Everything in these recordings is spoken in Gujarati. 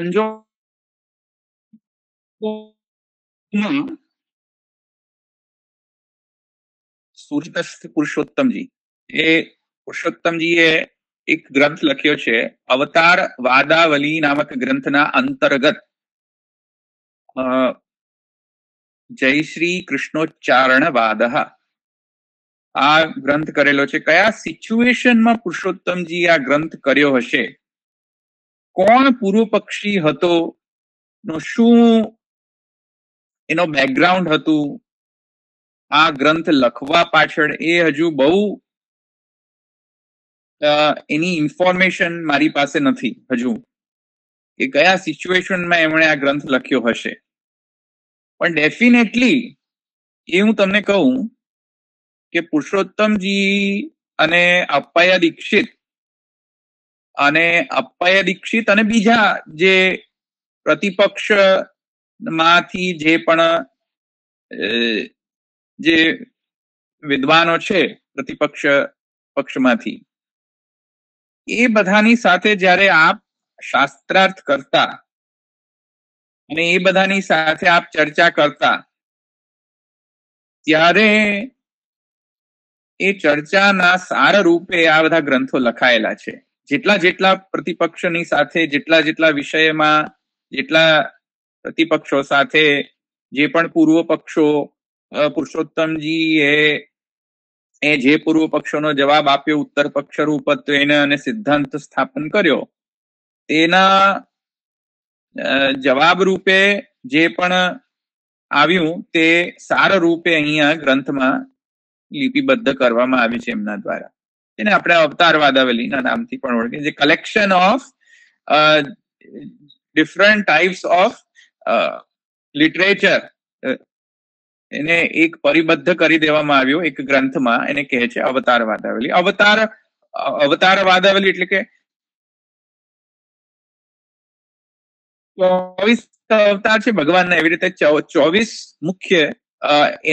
은정 보면 સૂરતસ્થ પુરુષોત્તમજી એ એક ગ્રંથ લખ્યો છે અવતાર વાદાવલી નામક ગ્રંથના અંતર્ગત જય શ્રી કૃષ્ણોચ્ચારણ વાદ આ ગ્રંથ કરેલો છે કયા સિચ્યુએશનમાં પુરુષોત્તમજી આ ગ્રંથ કર્યો હશે કોણ પૂર્વ પક્ષી હતો નો શું એનો બેકગ્રાઉન્ડ હતું આ ગ્રંથ લખવા પાછળ એ હજુ બહુ એની ઇન્ફોર્મેશન મારી પાસે નથી હજુ કે કયા સિચ્યુએશનમાં એમણે આ ગ્રંથ લખ્યો હશે પણ ડેફિનેટલી એ હું તમને કહું કે પુરુષોત્તમજી અને અપ્પાયા દીક્ષિત અને અપય દીક્ષિત અને બીજા જે પ્રતિપક્ષ માંથી જે પણ જે વિદ્વાનો છે પ્રતિપક્ષ પક્ષમાંથી એ બધાની સાથે જ્યારે આપ શાસ્ત્રાર્થ કરતા અને એ બધાની સાથે આપ ચર્ચા કરતા ત્યારે એ ચર્ચાના સાર રૂપે આ બધા ગ્રંથો લખાયેલા છે જેટલા જેટલા પ્રતિપક્ષની સાથે જેટલા જેટલા વિષયમાં જેટલા પ્રતિપક્ષો સાથે જે પણ પૂર્વ પક્ષો પુરુષોત્તમજીએ એ જે પૂર્વ પક્ષોનો જવાબ આપ્યો ઉત્તર પક્ષ રૂપત્વેને અને સિદ્ધાંત સ્થાપન કર્યો તેના જવાબ રૂપે જે પણ આવ્યું તે સાર રૂપે અહીંયા ગ્રંથમાં લિપિબદ્ધ કરવામાં આવ્યું છે એમના દ્વારા એને આપણે અવતારવાદ હવેલીના નામથી પણ ઓળખીએ જે collection of different types of literature એને એક પરિબદ્ધ કરી દેવામાં આવ્યો એક ગ્રંથમાં એને કહે છે અવતાર હવેલી અવતાર અવતાર હવેલી એટલે કે ચોવીસ અવતાર છે ભગવાનના એવી રીતે ચોવીસ મુખ્ય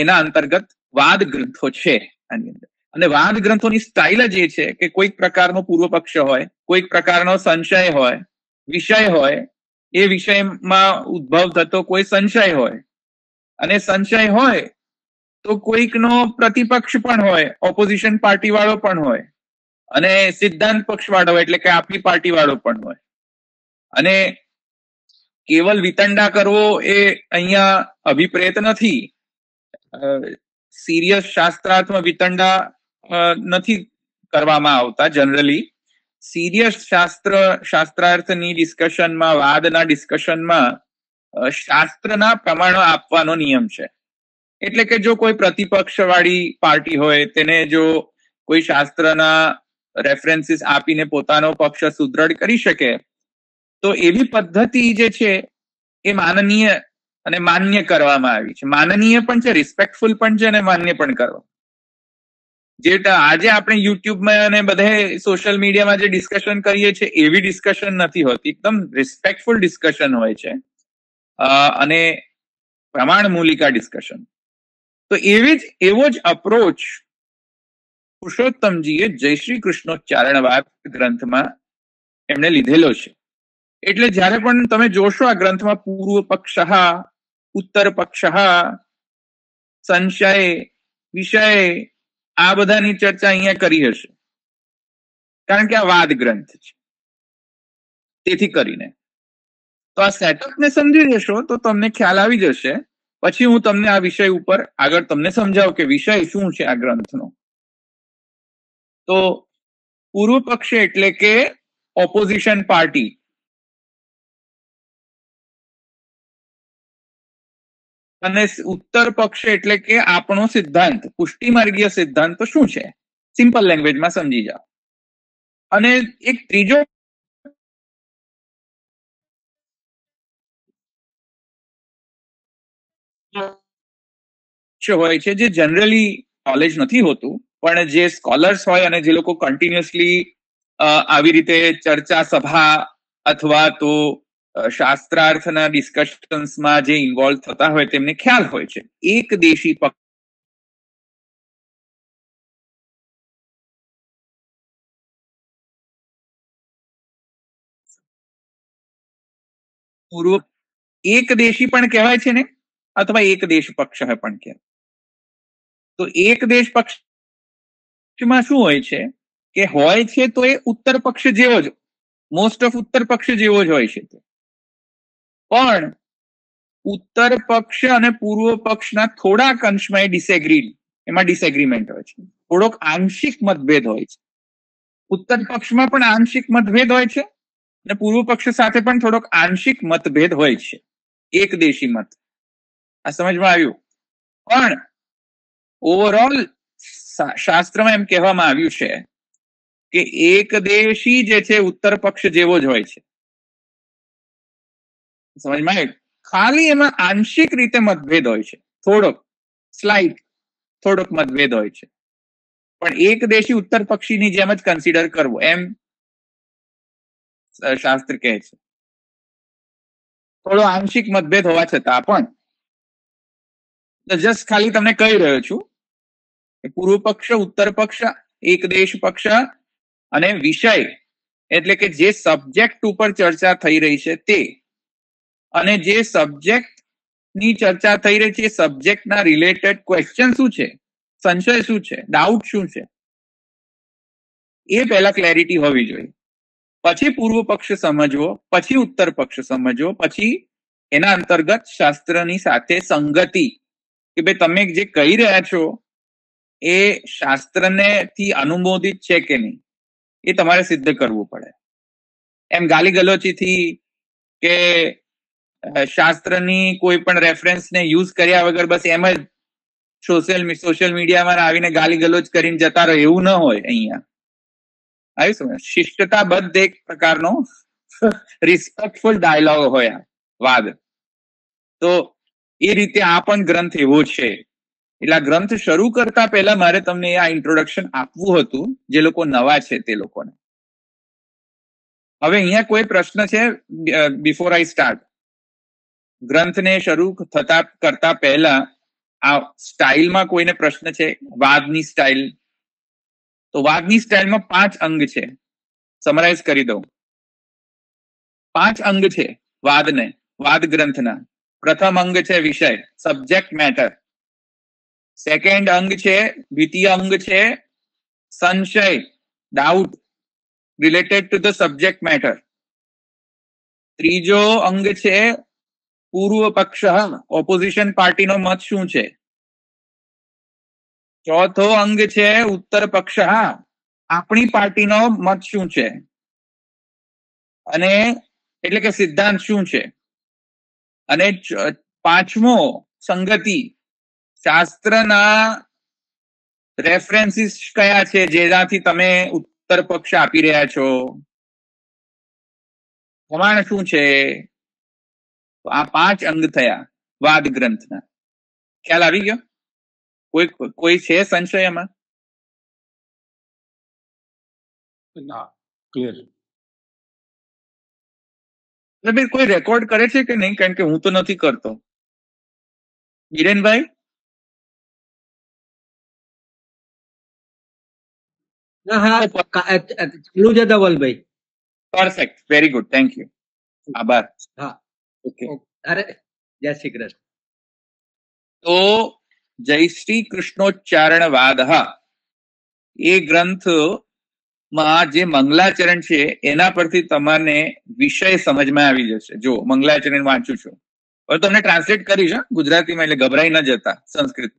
એના અંતર્ગત વાદ ગ્રંથો છે આની અંદર અને વાદ ગ્રંથોની સ્ટાઇલ જ એ છે કે કોઈક પ્રકારનો પૂર્વપક્ષ હોય કોઈક પ્રકારનો સંશય હોય વિષય હોય એ વિષયમાં ઉદ્ભવ થતો કોઈ સંશય હોય અને સંશય હોય તો કોઈકનો પ્રતિપક્ષ પણ હોય ઓપોઝિશન પાર્ટી વાળો પણ હોય અને સિદ્ધાંત પક્ષ વાળો એટલે કે આપણી પાર્ટી વાળો પણ હોય અને કેવલ વિતંડા કરવો એ અહીંયા અભિપ્રેત નથી સિરિયસ શાસ્ત્રાત્મક વિતંડા નથી કરવામાં આવતા જનરલી સિરિયસ શાસ્ત્ર શાસ્ત્રાર્થની ડિસ્કશનમાં વાદના ડિસ્કશનમાં શાસ્ત્રના પ્રમાણો આપવાનો નિયમ છે એટલે કે જો કોઈ પ્રતિપક્ષવાળી પાર્ટી હોય તેને જો કોઈ શાસ્ત્રના રેફરન્સીસ આપીને પોતાનો પક્ષ સુદ્રઢ કરી શકે તો એવી પદ્ધતિ જે છે એ માનનીય અને માન્ય કરવામાં આવી છે માનનીય પણ છે રિસ્પેક્ટફુલ પણ છે અને માન્ય પણ કરવા જે આજે આપણે યુટ્યુબમાં અને બધે સોશિયલ મીડિયામાં જે ડિસ્કશન કરીએ છીએ એવી ડિસ્કશન નથી હોતી એકદમ રિસ્પેક્ટફુલ ડિસ્કશન હોય છે અને પ્રમાણ મૂલિકા ડિસ્કશન તો એવી જ એવો જ અપ્રોચ પુરુષોત્તમજીએ જય શ્રી કૃષ્ણોચ્ચારણવાદ ગ્રંથમાં એમણે લીધેલો છે એટલે જ્યારે પણ તમે જોશો આ ગ્રંથમાં પૂર્વ પક્ષ ઉત્તર પક્ષ સંશય વિષય આ બધાની ચર્ચા અહીંયા કરી હશે કારણ કે આ વાદ ગ્રંથ છે તેથી કરીને તો આ સેટઅપ ને સમજી લેશો તો તમને ખ્યાલ આવી જશે પછી હું તમને આ વિષય ઉપર આગળ તમને સમજાવું કે વિષય શું છે આ ગ્રંથનો તો પૂર્વ પક્ષે એટલે કે ઓપોઝિશન પાર્ટી અને ઉત્તર પક્ષ એટલે કે આપણો સિદ્ધાંત પુષ્ટિ માર્ગીય સિદ્ધાંત શું છે સિમ્પલ લેંગ્વેજમાં સમજી જાઓ અને એક ત્રીજો હોય છે જે જનરલી નોલેજ નથી હોતું પણ જે સ્કોલર્સ હોય અને જે લોકો કન્ટિન્યુઅસલી આવી રીતે ચર્ચા સભા અથવા તો શાસ્ત્રાર્થના ડિસ્કશન્સમાં જે ઇન્વોલ્વ થતા હોય તેમને ખ્યાલ હોય છે એક દેશી પૂર્વ એક દેશી પણ કહેવાય છે ને અથવા એક દેશ પક્ષ પણ કહેવાય તો એક દેશ પક્ષમાં શું હોય છે કે હોય છે તો એ ઉત્તર પક્ષ જેવો જ મોસ્ટ ઓફ ઉત્તર પક્ષ જેવો જ હોય છે તે પણ ઉત્તર પક્ષ અને પૂર્વ પક્ષના થોડાક અંશમાં એ ડિસએગ્રી એમાં ડિસએગ્રીમેન્ટ હોય છે થોડોક આંશિક મતભેદ હોય છે ઉત્તર પક્ષમાં પણ આંશિક મતભેદ હોય છે અને પૂર્વ પક્ષ સાથે પણ થોડોક આંશિક મતભેદ હોય છે એક દેશી મત આ સમજમાં આવ્યું પણ ઓવરઓલ શાસ્ત્રમાં એમ કહેવામાં આવ્યું છે કે એક દેશી જે છે ઉત્તર પક્ષ જેવો જ હોય છે સમજમાં ખાલી એમાં આંશિક રીતે મતભેદ હોય છે થોડોક સ્લાઇટ થોડોક મતભેદ હોય છે પણ એક દેશી ઉત્તર પક્ષીની જેમ જ કન્સિડર કરવો એમ શાસ્ત્ર કહે છે થોડો આંશિક મતભેદ હોવા છતાં પણ જસ્ટ ખાલી તમને કહી રહ્યો છું પૂર્વ પક્ષ ઉત્તર પક્ષ એક દેશ પક્ષ અને વિષય એટલે કે જે સબ્જેક્ટ ઉપર ચર્ચા થઈ રહી છે તે અને જે સબ્જેક્ટ ની ચર્ચા થઈ રહી છે સબ્જેક્ટના રિલેટેડ ક્વેશ્ચન શું છે સંશય શું છે ડાઉટ શું છે એ પહેલા ક્લેરિટી હોવી જોઈએ પછી પૂર્વ પક્ષ સમજવો પછી ઉત્તર પક્ષ સમજવો પછી એના અંતર્ગત શાસ્ત્રની સાથે સંગતિ કે ભાઈ તમે જે કહી રહ્યા છો એ શાસ્ત્રને થી અનુમોદિત છે કે નહીં એ તમારે સિદ્ધ કરવું પડે એમ ગાલી ગલોચીથી કે શાસ્ત્રની કોઈ પણ રેફરન્સને યુઝ કર્યા વગર બસ એમ જ સોશિયલ સોશિયલ મીડિયામાં આવીને ગાલી ગલોચ કરીને જતા રહો એવું ન હોય અહીંયા આવી સમજ શિષ્ટતાબદ્ધ એક પ્રકારનો રિસ્પેક્ટફુલ ડાયલોગ હોય વાદ તો એ રીતે આ પણ ગ્રંથ એવો છે એટલે આ ગ્રંથ શરૂ કરતા પહેલા મારે તમને આ ઇન્ટ્રોડક્શન આપવું હતું જે લોકો નવા છે તે લોકોને હવે અહીંયા કોઈ પ્રશ્ન છે બિફોર આઈ સ્ટાર્ટ ગ્રંથને શરૂ થતા કરતા પહેલા આ સ્ટાઇલમાં કોઈને પ્રશ્ન છે વાદની સ્ટાઇલ તો વાદની સ્ટાઇલમાં પાંચ અંગ છે સમરાઇઝ કરી દઉં પાંચ અંગ છે વાદને વાદ ગ્રંથના પ્રથમ અંગ છે વિષય સબ્જેક્ટ મેટર સેકન્ડ અંગ છે દ્વિતીય અંગ છે સંશય doubt related to the subject matter ત્રીજો અંગ છે પૂર્વ પક્ષ ઓપોઝિશન પાર્ટીનો મત શું છે ચોથો અંગ છે ઉત્તર પક્ષ આપણી પાર્ટીનો મત શું છે અને એટલે કે સિદ્ધાંત શું છે અને પાંચમો સંગતિ શાસ્ત્રના રેફરન્સીસ કયા છે જેનાથી તમે ઉત્તર પક્ષ આપી રહ્યા છો પ્રમાણ શું છે તો આ પાંચ અંગ થયા વાદ ગ્રંથના ખ્યાલ આવી ગયો કોઈ કોઈ છે સંશય એમાં ક્લિયર કોઈ રેકોર્ડ કરે છે કે નહીં કારણ કે હું તો નથી કરતો બિરેનભાઈ હા ચાલુ છે Dhavalbhai perfect very good thank you આભાર હા અરે જય શ્રી કૃષ્ણ તો જય શ્રી કૃષ્ણોચ્ચારણ વાદ એ ગ્રંથ માં જે મંગલાચરણ છે એના પરથી તમને વિષય સમજમાં આવી જશે જો મંગલાચરણ વાંચું છું હવે તમને ટ્રાન્સલેટ કરીશ ગુજરાતીમાં એટલે ગભરાઈ ન જતા સંસ્કૃત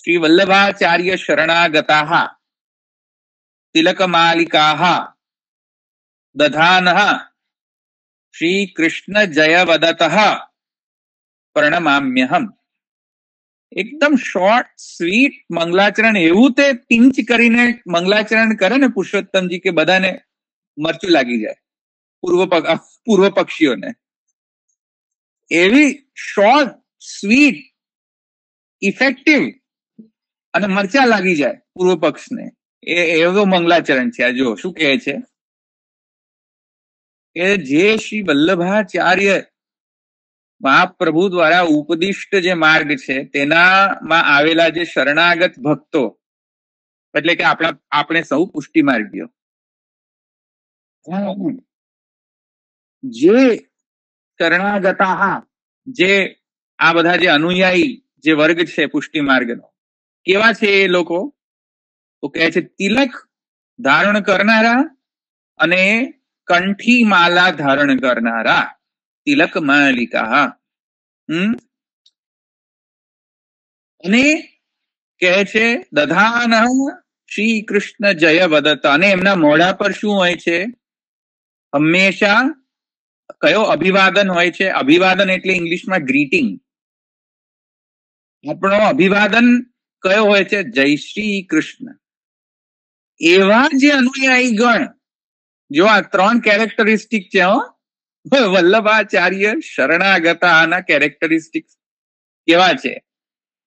શ્રી વલ્લભાચાર્ય શરણાગતા તિલક માલિકા દધાન શ્રીકૃષ્ણ જય વદત પ્રણમામ્યહમ એકદમ શોર્ટ સ્વીટ મંગલાચરણ એવું તે પિંચ કરીને મંગલાચરણ કરે ને પુરુષોત્તમજી કે બધાને મરચું લાગી જાય પૂર્વ પૂર્વ પક્ષીઓને એવી શોર્ટ સ્વીટ ઇફેક્ટિવ અને મરચા લાગી જાય પૂર્વ પક્ષને એ એવો મંગલાચરણ છે આ જો શું કહે છે કે જે શ્રી વલ્લભાચાર્ય મહાપ્રભુ દ્વારા ઉપદિષ્ટ જે માર્ગ છે તેનામાં આવેલા જે શરણાગત ભક્તો એટલે કે આપણા આપણે સૌ પુષ્ટિ માર્ગીઓ જે શરણાગતા જે આ બધા જે અનુયાયી જે વર્ગ છે પુષ્ટિ માર્ગનો કેવા છે એ લોકો તો કહે છે તિલક ધારણ કરનારા અને કંઠીમાલા ધારણ કરનારા તિલક માલિકા અને કહે છે દધાન શ્રી કૃષ્ણ જય વદત અને એમના મોઢા પર શું હોય છે હંમેશા કયો અભિવાદન હોય છે અભિવાદન એટલે ઇંગ્લિશમાં ગ્રીટિંગ આપણો અભિવાદન કયો હોય છે જય શ્રી કૃષ્ણ એવા જે અનુયાયી ગણ જો આ ત્રણ કેરેક્ટરિસ્ટિક છે હો વલ્લભાચાર્ય શરણાગતાના કેરેક્ટરિસ્ટિક કેવા છે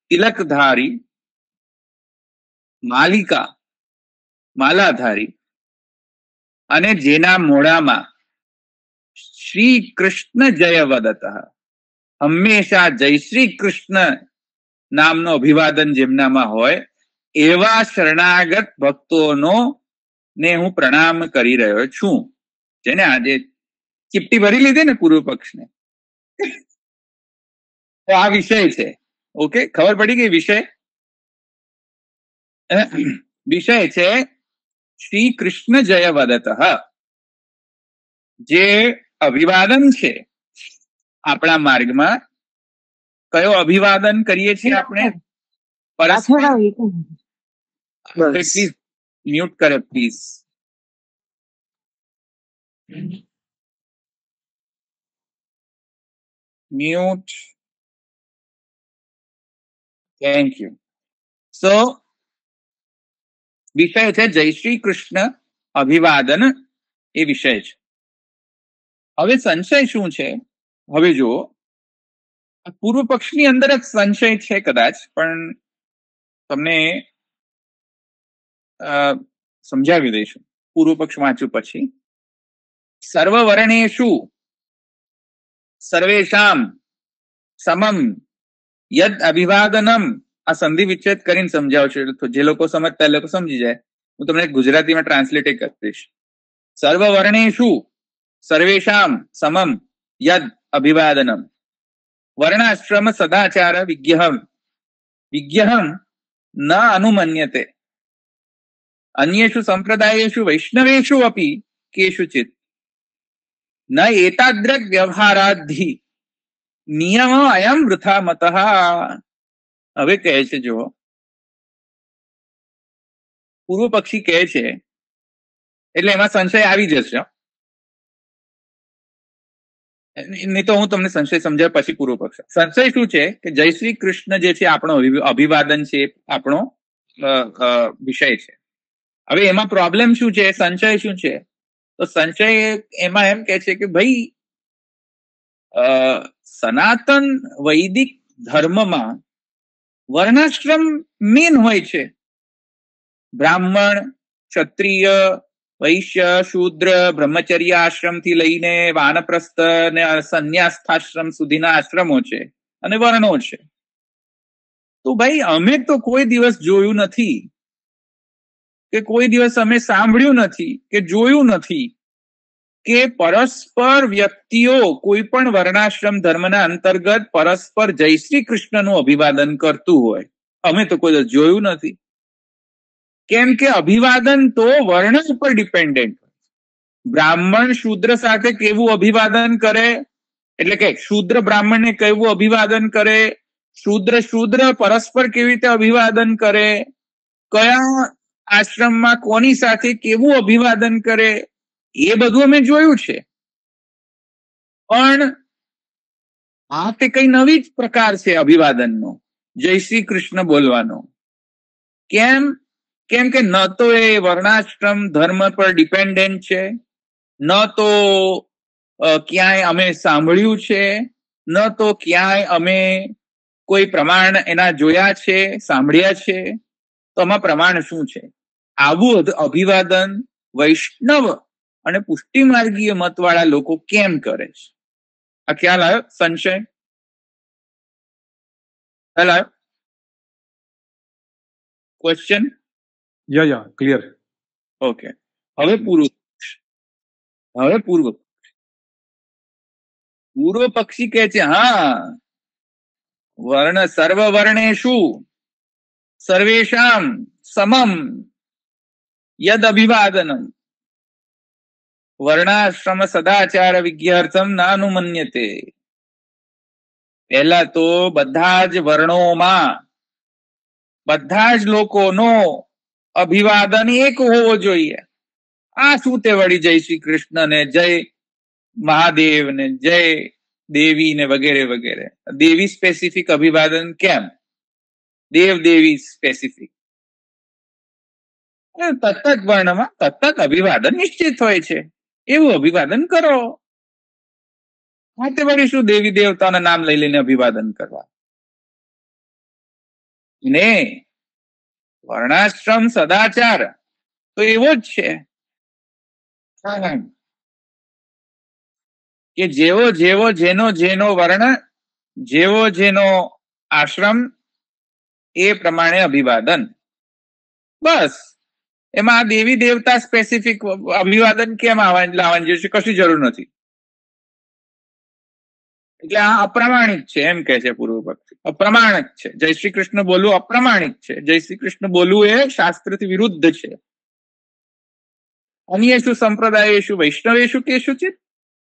તિલકધારી માલિકા માલાધારી અને જેના મોઢામાં શ્રી કૃષ્ણ જય વદત હંમેશા જય શ્રી કૃષ્ણ નામનો અભિવાદન જેમનામાં હોય એવા શરણાગત ભક્તોનો ને હું પ્રણામ કરી રહ્યો છું જેને આજે ચીપટી ભરી લીધી ને પૂર્વ પક્ષને આ વિષય છે ઓકે ખબર પડી ગઈ વિષય વિષય છે શ્રી કૃષ્ણ જય વદત જે અભિવાદન છે આપણા માર્ગમાં કયો અભિવાદન કરીએ છીએ આપણે म्यूट करें please mute thank you so विषय है जय श्री कृष्ण अभिवादन ए विषय हम संशय शू हम जो पूर्व पक्ष अंदर संशय कदाच पर સમજાવી દઈશું પૂર્વ પક્ષ વાંચ્યું પછી સર્વવર્ણેશુ સર્વેશામ સમમ યદ અભિવાદનમ આ સંધિ વિચ્છેદ કરીને સમજાવું છું તો જે લોકો સમજતા એ લોકો સમજી જાય હું તમને ગુજરાતીમાં ટ્રાન્સલેટ કરીશ સર્વવર્ણેશુ સર્વેશામ સમમ યદ અભિવાદનમ વર્ણાશ્રમ સદાચાર વિજ્ઞહમ વિજ્ઞહમ ન અનુમન્યતે અન્યેષુ સંપ્રદાયેષુ વૈષ્ણવેષુ અપી કેશુચિત ન એતાદ્રક વ્યવહારાધિ નિયમ અયમ વૃથા મત હવે કહે છે જો પૂર્વ પક્ષી કહે છે એટલે એમાં સંશય આવી જશે નહીં તો હું તમને સંશય સમજાય પછી પૂર્વ પક્ષ સંશય શું છે કે જય શ્રી કૃષ્ણ જે છે આપણો અભિવાદન છે આપણો વિષય છે હવે એમાં પ્રોબ્લેમ શું છે સંચય શું છે તો સંચય એમાં એમ કે છે કે ભાઈ સનાતન વૈદિક ધર્મમાં વર્ણાશ્રમ મેન હોય છે બ્રાહ્મણ ક્ષત્રિય વૈશ્ય શુદ્ર બ્રહ્મચર્ય આશ્રમ થી લઈને વાનપ્રસ્થ ને સંન્યાસ્થાશ્રમ સુધીના આશ્રમો છે અને વર્ણો છે તો ભાઈ અમે તો કોઈ દિવસ જોયું નથી કે કોઈ દિવસ અમે સાંભળ્યું નથી કે જોયું નથી કે પરસ્પર વ્યક્તિઓ કોઈ પણ વર્ણાશ્રમ ધર્મના અંતર્ગત પરસ્પર જય શ્રી કૃષ્ણનું અભિવાદન કરતું હોય અમે તો કોઈ જોયું નથી કેમ કે અભિવાદન તો વર્ણ ઉપર ડિપેન્ડન્ટ બ્રાહ્મણ શુદ્ર સાથે કેવું અભિવાદન કરે એટલે કે શુદ્ર બ્રાહ્મણને કેવું અભિવાદન કરે શુદ્ર શુદ્ર પરસ્પર કેવી રીતે અભિવાદન કરે કયા આશ્રમમાં કોની સાથે કેવું અભિવાદન કરે એ બધું અમે જોયું છે પણ આ તે કઈ નવી જ પ્રકાર છે અભિવાદનનો જય શ્રી કૃષ્ણ બોલવાનો કેમ કેમ કે ન તો એ વર્ણાશ્રમ ધર્મ પર ડિપેન્ડન્ટ છે ન તો ક્યાંય અમે સાંભળ્યું છે ન તો ક્યાંય અમે કોઈ પ્રમાણ એના જોયા છે સાંભળ્યા છે તો આમાં પ્રમાણ શું છે આવું અભિવાદન વૈષ્ણવ અને પુષ્ટિ માર્ગીય મતવાળા લોકો કેમ કરે છે આ ખ્યાલ આવ્યો સંશય ખ્યાલ આવ્યો question yeah yeah clear okay હવે પૂર્વ હવે પૂર્વ પૂર્વ પક્ષી કે છે હા વર્ણ સર્વ વર્ણેશુ સર્વેશામ સમમ यद अभिवादनम वर्णाश्रम सदाचार विज्ञर्थम न अनुमन्य पहला तो बद्धाज वर्णों मा बद्धाज लोको नो अभिवादन एक होवो जो आ सूते वड़ी जय श्री कृष्ण ने जय महादेव ने जय देवी ने वगैरह वगैरह देवी स्पेसिफिक अभिवादन केम देव देवी स्पेसिफिक તત્ત વર્ણમાં તત્ત અભિવાદન નિશ્ચિત હોય છે એવું અભિવાદન કરો હાથે વળી શું દેવી દેવતાના નામ લઈ લઈને અભિવાદન કરવા ને વર્ણાશ્રમ સદાચાર તો એવો જ છે કે જેવો જેવો જેનો જેનો વર્ણ જેવો જેનો આશ્રમ એ પ્રમાણે અભિવાદન બસ એમાં દેવી દેવતા સ્પેસિફિક અભિવાદન કેમ લાવવાની જરૂર છે કશી જરૂર નથી એટલે આ અપ્રમાણિક છે એમ કે છે પૂર્વ પક્ષ અપ્રમાણિક છે જય શ્રી કૃષ્ણ બોલવું અપ્રમાણિક છે જય શ્રી કૃષ્ણ બોલવું એ શાસ્ત્ર થી વિરુદ્ધ છે અન્ય શું સંપ્રદાય અન્યેશુ સંપ્રદાયેશુ વૈષ્ણવેશુ કેશુ છે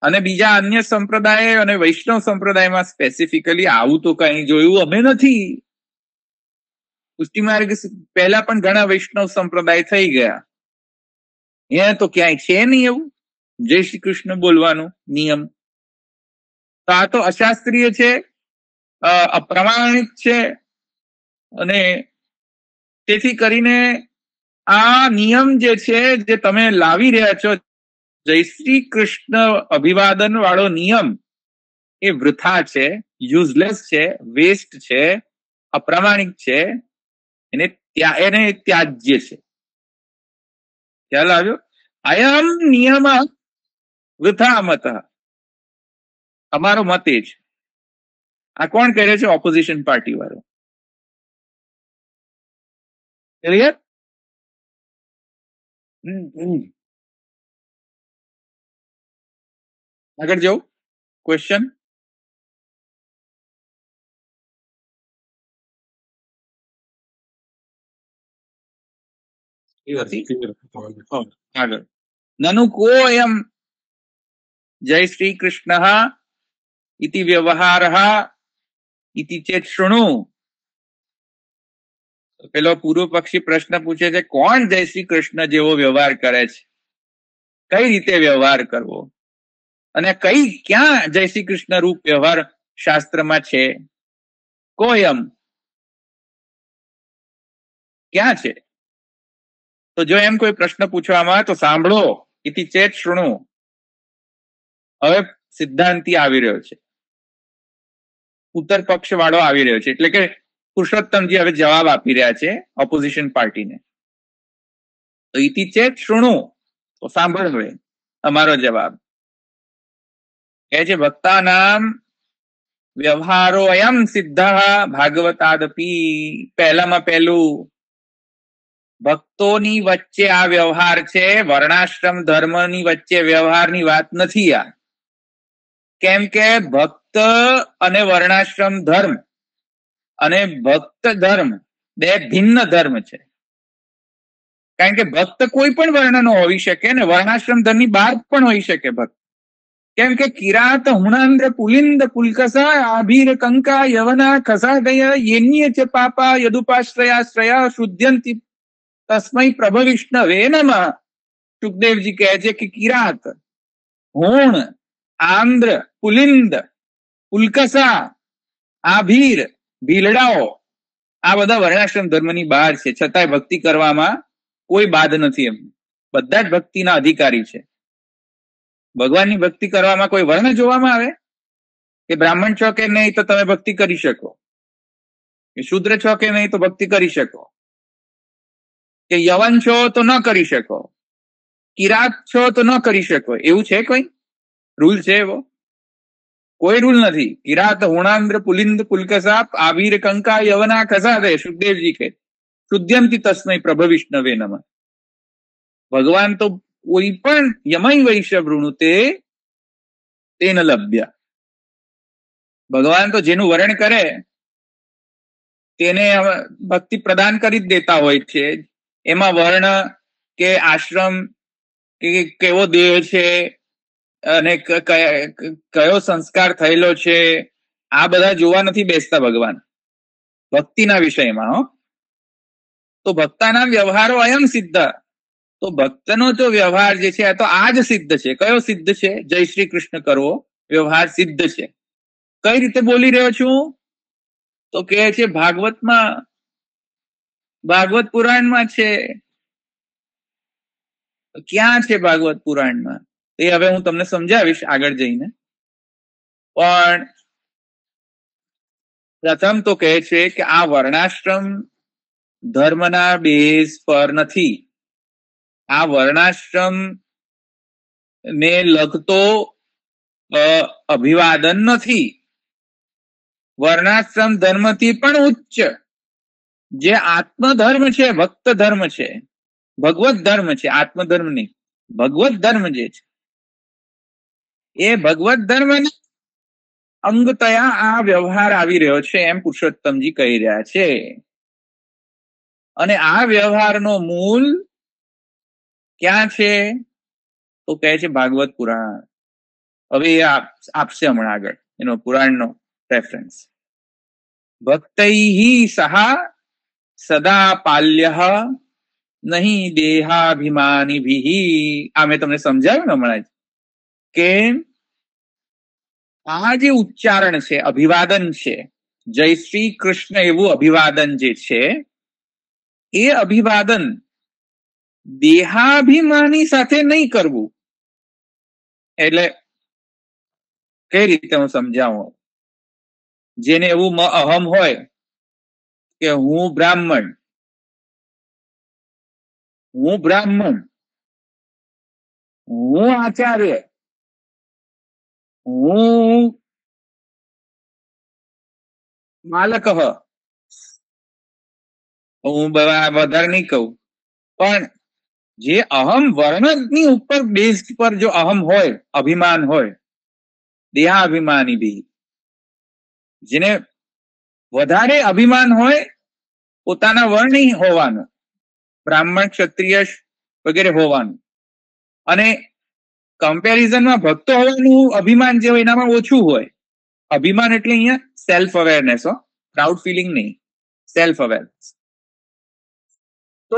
અને બીજા અન્ય સંપ્રદાય અને વૈષ્ણવ સંપ્રદાયમાં સ્પેસિફિકલી આવું તો કઈ જોયું અમે નથી પુષ્ટિ પહેલા પણ ઘણા વૈષ્ણવ સંપ્રદાય થઈ ગયા એ તો ક્યાંય છે નહીં એવું જય શ્રી કૃષ્ણ બોલવાનું નિયમ તો આ તો અશાસ્ત્રીય છે અપ્રમાણિક છે અને તેથી કરીને આ નિયમ જે છે જે તમે લાવી રહ્યા છો જય શ્રી કૃષ્ણ અભિવાદન વાળો નિયમ એ વૃથા છે યુઝલેસ છે વેસ્ટ છે અપ્રમાણિક છે એને ત્યાં એને ત્યાજ્ય છે ખ્યાલ આવ્યો અયમ નિયમ વૃથા મત અમારો મત એ છે આ કોણ કરે છે ઓપોઝિશન પાર્ટી વાળો ક્લિયર આગળ જવું ક્વેશ્ચન આગળ નનુ કોયમ જય શ્રી કૃષ્ણ ઇતિ વ્યવહાર ઇતિ પેલો પૂર્વ પક્ષી પ્રશ્ન પૂછે છે કોણ જય શ્રી કૃષ્ણ જેવો વ્યવહાર કરે છે કઈ રીતે વ્યવહાર કરવો અને કઈ ક્યાં જય શ્રી કૃષ્ણ રૂપ વ્યવહાર શાસ્ત્રમાં છે કોયમ ક્યાં છે તો જો એમ કોઈ પ્રશ્ન પૂછવામાં તો સાંભળો ઇતિ ચેત શૃણુ હવે સિદ્ધાંતિ આવી રહ્યો છે ઉત્તર પક્ષ વાળો આવી રહ્યો છે એટલે કે પુરુષોત્તમજી હવે જવાબ આપી રહ્યા છે ઓપોઝિશન પાર્ટીને તો ઇતિ ચેત શૃણુ તો સાંભળ હવે અમારો જવાબ કે છે ભક્તાનામ વ્યવહારો અયમ સિદ્ધ ભાગવતાદપી પહેલામાં પહેલું ભક્તોની વચ્ચે આ વ્યવહાર છે વર્ણાશ્રમ ધર્મની વચ્ચે વ્યવહારની વાત નથી આ કેમ કે ભક્ત અને વર્ણાશ્રમ ધર્મ અને ભક્ત ધર્મ બે ભિન્ન ધર્મ છે કારણ કે ભક્ત કોઈ પણ વર્ણનો હોઈ શકે ને વર્ણાશ્રમ ધર્મની બહાર પણ હોઈ શકે ભક્ત કેમ કે કિરાત હુણાંદ્ર પુલિંદ પુલકસા આભીર કંકા યવના ખસા ગયા યેન્ય ચ પાપા યદુપાશ્રયાશ્રયા શુદ્ધ્યંતિ તસ્મય પ્રભુ વિષ્ણવે નમ સુખદેવજી કહે છે કે કિરાત હોણ આંધ્ર પુલિંદ ઉલ્કસા આભીર ભીલડાઓ આ બધા વર્ણાશ્રમ ધર્મની બહાર છે છતાંય ભક્તિ કરવામાં કોઈ બાધ નથી એમ બધા જ ભક્તિના અધિકારી છે ભગવાનની ભક્તિ કરવામાં કોઈ વર્ણ જોવામાં આવે કે બ્રાહ્મણ છો કે નહીં તો તમે ભક્તિ કરી શકો કે શુદ્ર છો કે નહીં તો ભક્તિ કરી શકો કે યવન છો તો ન કરી શકો કિરાત છો તો ન કરી શકો એવું છે કોઈ રૂલ છે એવો કોઈ રૂલ નથી કિરાત હુણાંદ્ર પુલિંદ પુલકસાપ આવીર કંકા યવના કસાદે સુખદેવજી કે શુદ્ધ્યમથી તસ્મય પ્રભ વિષ્ણવે નમ ભગવાન તો કોઈ પણ યમય વૈશ્ય તે તેન લભ્ય ભગવાન તો જેનું વરણ કરે તેને ભક્તિ પ્રદાન કરી જ દેતા હોય છે એમાં વર્ણ કે આશ્રમ કે કેવો દેહ છે અને કયો સંસ્કાર થયેલો છે આ બધા જોવા નથી બેસતા ભગવાન ભક્તિના વિષયમાં હો તો ભક્તાના વ્યવહારો અયમ સિદ્ધ તો ભક્તનો તો વ્યવહાર જે છે તો આ જ સિદ્ધ છે કયો સિદ્ધ છે જય શ્રી કૃષ્ણ કરવો વ્યવહાર સિદ્ધ છે કઈ રીતે બોલી રહ્યો છું તો કે છે ભાગવતમાં ભાગવત પુરાણમાં છે ક્યાં છે ભાગવત પુરાણમાં એ હવે હું તમને સમજાવીશ આગળ જઈને પણ પ્રથમ તો કહે છે કે આ વર્ણાશ્રમ ધર્મના બેઝ પર નથી આ વર્ણાશ્રમ ને લગતો અભિવાદન નથી વર્ણાશ્રમ ધર્મથી પણ ઉચ્ચ જે આત્મધર્મ છે ભક્ત ધર્મ છે ભગવત ધર્મ છે આત્મધર્મ નહીં ભગવત ધર્મ જે છે એ ભગવત ધર્મ અંગતયા આ વ્યવહાર આવી રહ્યો છે એમ પુરુષોત્તમજી કહી રહ્યા છે અને આ વ્યવહારનો મૂળ ક્યાં છે તો કહે છે ભાગવત પુરાણ હવે એ આપશે હમણાં આગળ એનો પુરાણનો રેફરન્સ ભક્તૈ સહા સદા પાલ્ય નહીં દેહાભિમાની આ મેં તમને સમજાવ્યું ને હમણાં જ કે આ જે ઉચ્ચારણ છે અભિવાદન છે જય શ્રી કૃષ્ણ એવું અભિવાદન જે છે એ અભિવાદન દેહાભિમાની સાથે નહીં કરવું એટલે કઈ રીતે હું સમજાવું જેને એવું અહમ હોય કે હું બ્રાહ્મણ હું બ્રાહ્મણ હું આચાર્ય હું માલક હું વધારે નહીં કહું પણ જે અહમ વર્ણની ઉપર બેઝ પર જો અહમ હોય અભિમાન હોય દેહાભિમાની બી જેને વધારે અભિમાન હોય પોતાના વર્ણિ હોવાનું બ્રાહ્મણ ક્ષત્રિય વગેરે હોવાનું અને કમ્પેરિઝનમાં ભક્તો હોવાનું અભિમાન જે હોય એનામાં ઓછું હોય અભિમાન એટલે અહીંયા સેલ્ફ અવેરનેસ હો પ્રાઉડ ફિલિંગ નહીં સેલ્ફ અવેરનેસ તો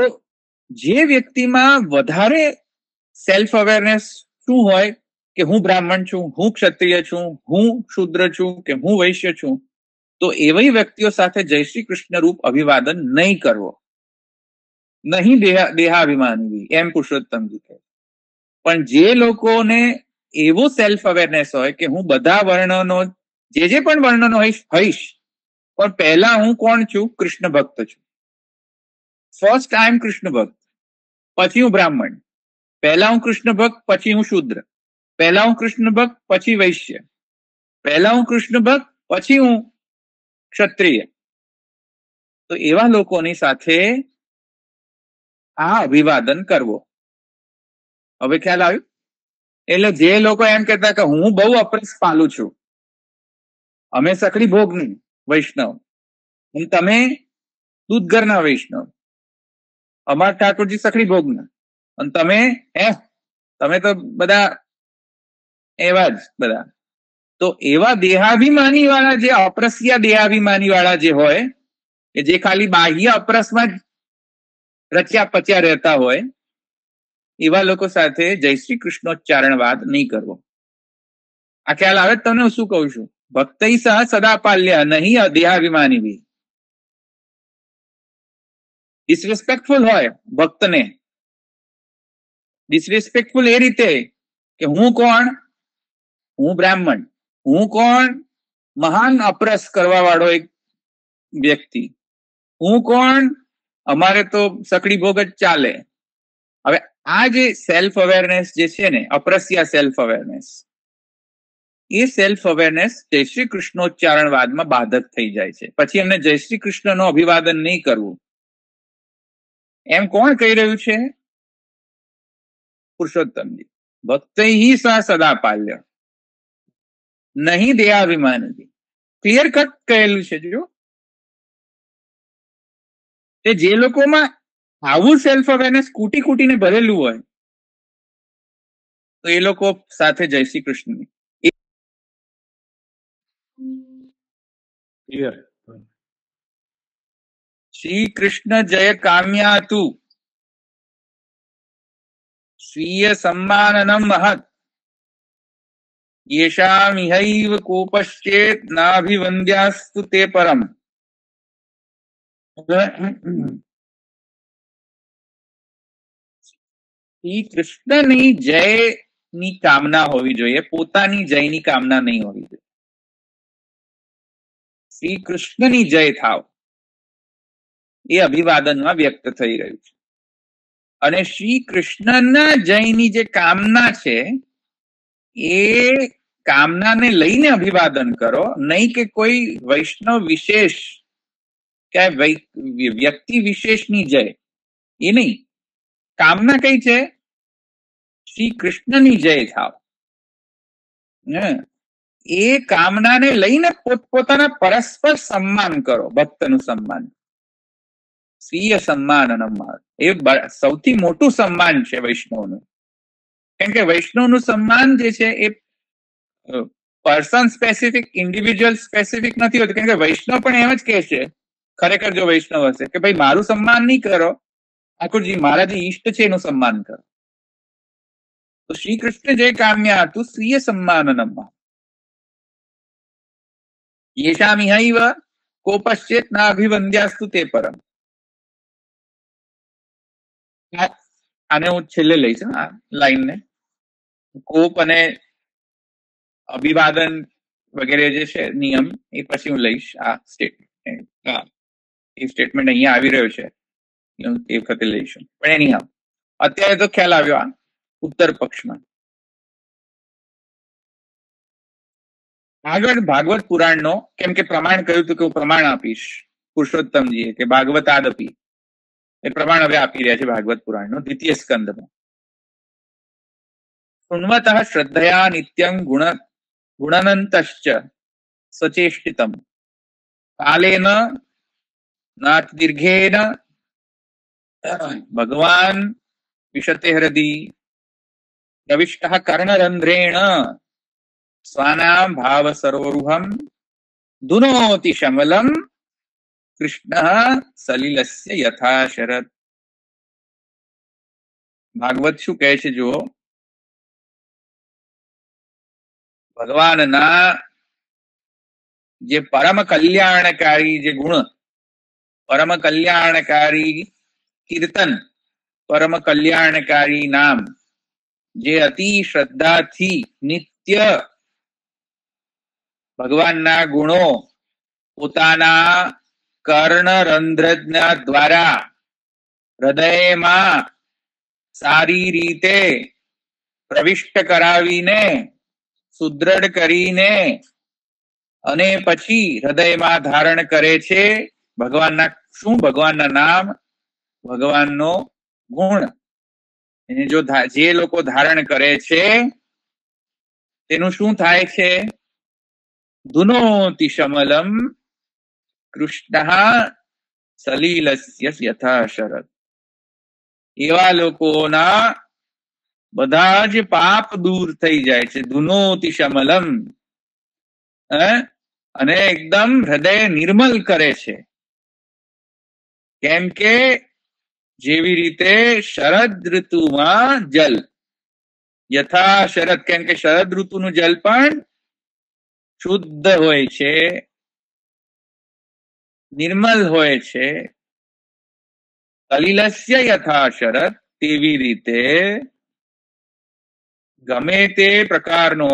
જે વ્યક્તિમાં વધારે સેલ્ફ અવેરનેસ શું હોય કે હું બ્રાહ્મણ છું હું ક્ષત્રિય છું હું શુદ્ર છું કે હું વૈશ્ય છું તો એવી વ્યક્તિઓ સાથે જય શ્રી કૃષ્ણ રૂપ અભિવાદન નહીં કરવો નહીં દેહાભિમાનવી એમ પુરુષોત્તમજી કહે પણ જે લોકોને એવો સેલ્ફ અવેરનેસ હોય કે હું બધા વર્ણનો જે જે પણ વર્ણનો હઈશ પણ પહેલા હું કોણ છું કૃષ્ણ ભક્ત છું ફર્સ્ટ આઈ એમ કૃષ્ણ ભક્ત પછી હું બ્રાહ્મણ પહેલા હું કૃષ્ણ ભક્ત પછી હું શુદ્ર પહેલા હું કૃષ્ણ ભક્ત પછી વૈશ્ય પહેલા હું કૃષ્ણ ભક્ત પછી હું ક્ષત્રિય તો એવા લોકોની સાથે આ અભિવાદન કરવો હવે ખ્યાલ આવ્યો એટલે જે લોકો એમ કહેતા કે હું બહુ અપ્રેસ પાલું છું અમે સકડી ભોગની વૈષ્ણવ અને તમે દૂધગરના વૈષ્ણવ અમાર ઠાકોરજી સકડી ભોગના અને તમે હે તમે તો બધા એવા જ બધા તો એવા દેહાભિમાની વાળા જે અપ્રસ્ય દેહાભિમાની વાળા જે હોય કે જે ખાલી બાહ્ય અપ્રસમાં જ રચ્યા પચ્યા રહેતા હોય એવા લોકો સાથે જય શ્રી કૃષ્ણોચ્ચારણવાદ નહીં કરવો આ ખ્યાલ આવે તમને હું શું કહું છું ભક્ત સહ સદા પાલ્યા નહીં અધ્યાભિમાની બી ડિસરિસ્પેક્ટફુલ હોય ભક્તને ડિસરિસ્પેક્ટફુલ એ રીતે કે હું કોણ હું બ્રાહ્મણ હું કોણ મહાન અપરસ કરવા વાળો એક વ્યક્તિ હું કોણ અમારે તો સકડી ભોગ જ ચાલે હવે આ જે સેલ્ફ અવેરનેસ જે છે ને અપરસ્યા સેલ્ફ અવેરનેસ એ સેલ્ફ અવેરનેસ જય શ્રી કૃષ્ણોચ્ચારણવાદમાં બાધક થઈ જાય છે પછી એમને જય શ્રી કૃષ્ણનું અભિવાદન નહીં કરવું એમ કોણ કહી રહ્યું છે પુરુષોત્તમજી ભક્ત સા સદા પાલ્ય નહીં દેહાભિમાનથી ક્લિયર કટ કહેલું છે જો જે લોકોમાં આવું સેલ્ફ અવેરનેસ કૂટી કૂટીને ભરેલું હોય તો એ લોકો સાથે જય શ્રી કૃષ્ણ ક્લિયર શ્રી કૃષ્ણ જય કામ્યા તું સ્વીય સન્માનનમ મહત येषामिहैव कोपश्चेत् नाभिवन्द्यास्तु ते परम् શ્રીકૃષ્ણની જયની કામના હોવી જોઈએ પોતાની જયની કામના નહીં હોવી જોઈએ શ્રી કૃષ્ણની જય થાવ એ અભિવાદનમાં વ્યક્ત થઈ રહ્યું છે અને શ્રી કૃષ્ણના જયની જે કામના છે એ કામનાને લઈને અભિવાદન કરો નહીં કે કોઈ વૈષ્ણવ વિશેષ ક્યાંય વ્યક્તિ વિશેષની જય એ નહીં કામના કઈ છે શ્રી કૃષ્ણની જય થાવ એ કામનાને લઈને પોતપોતાના પરસ્પર સન્માન કરો ભક્તનું સન્માન સ્વીય સન્માન એ સૌથી મોટું સન્માન છે વૈષ્ણવનું કેમ કે વૈષ્ણવનું સન્માન જે છે એ પર્સન સ્પેસિફિક ઇન્ડિવિજ્યુઅલ સ્પેસિફિક નથી હોતું કેમ કે વૈષ્ણવ પણ એમ જ કહે છે ખરેખર જો વૈષ્ણવ હશે કે ભાઈ મારું સન્માન નહીં કરો ઠાકોરજી મારા જે ઈષ્ટ છે એનું સન્માન કરો તો શ્રી કૃષ્ણ જે કામ્યા હતું સ્વીય સન્માનનમ યેશામિહૈવ કોપશ્ચેત ના અભિવંદ્યાસ્તુ તે પરમ આને હું છેલ્લે લઈશ આ લાઈનને કોપ અને અભિવાદન વગેરે જે છે નિયમ એ પછી હું લઈશ આ સ્ટેટમેન્ટ એ સ્ટેટમેન્ટ અહીંયા આવી રહ્યો છે એ વખતે લઈશું પણ એની હા અત્યારે તો ખ્યાલ આવ્યો આ ઉત્તર પક્ષમાં આગળ ભાગવત પુરાણનો કેમ કે પ્રમાણ કહ્યું હતું કે હું પ્રમાણ આપીશ પુરુષોત્તમજીએ કે ભાગવત આદપી એ પ્રમાણ હવે આપી રહ્યા છે ભાગવત પુરાણનો દ્વિતીય સ્કંદમાં શૃણવત શ્રદ્ધયા નિત્યં ગુણ ગુણનંતશ્ચ સચેષ્ટિતમ કાલેન નાથ દીર્ઘેન ભગવાન વિશતે હૃદી પ્રવિષ્ટ કર્ણરંધ્રેણ સ્વાનામ ભાવ સરોરુહમ ધુનોતિ શમલમ कृष्ण सलील से शरद भागवत शु कह जो भगवान ना जे परम कल्याणकारी जे गुण परम कल्याणकारी कीर्तन परम कल्याणकारी नाम जे अति श्रद्धा थी नित्य भगवान ना गुणों કર્ણરંધ્રજ્ઞા દ્વારા હૃદયમાં સારી રીતે પ્રવિષ્ટ કરાવીને સુદ્રઢ કરીને અને પછી હૃદયમાં ધારણ કરે છે ભગવાનના શું ભગવાનના નામ ભગવાનનો ગુણ એને જો જે લોકો ધારણ કરે છે તેનું શું થાય છે ધુનોતિ શમલમ કૃષ્ણ સલીલસ્ય યથાશરત એવા લોકોના બધા જ પાપ દૂર થઈ જાય છે ધુનોતિ શમલમ અને એકદમ હૃદય નિર્મલ કરે છે કેમ કે જેવી રીતે શરદ ઋતુમાં જલ યથા શરદ કેમ કે શરદ ઋતુનું જલ પણ શુદ્ધ હોય છે નિર્મલ હોય છે કલિલસ્ય યથા શરત તેવી રીતે ગમે તે પ્રકારનો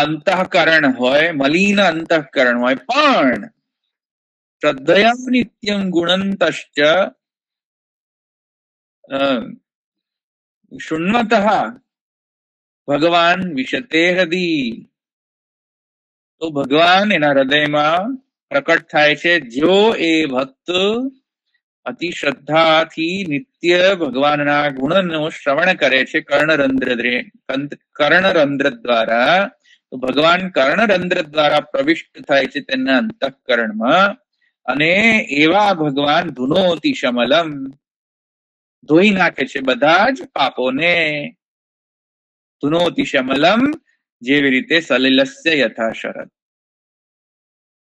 અંતઃકરણ હોય મલિન અંતઃકરણ હોય પણ શ્રદ્ધયા નિત્યમ ગુણંતશ્ચ શૂન્વત ભગવાન વિશતે હદી તો ભગવાન એના હૃદયમાં પ્રકટ થાય છે જો એ ભક્ત અતિ શ્રદ્ધાથી નિત્ય ભગવાનના ગુણનું શ્રવણ કરે છે કર્ણરંધ્ર કર્ણરંધ્ર દ્વારા તો ભગવાન કર્ણરંધ્ર દ્વારા પ્રવિષ્ટ થાય છે તેના અંતઃકરણમાં અને એવા ભગવાન ધૂનોતી શમલમ ધોઈ નાખે છે બધા જ પાપોને ધૂનોતી શમલમ જેવી રીતે સલિલસ્ય યથાશરદ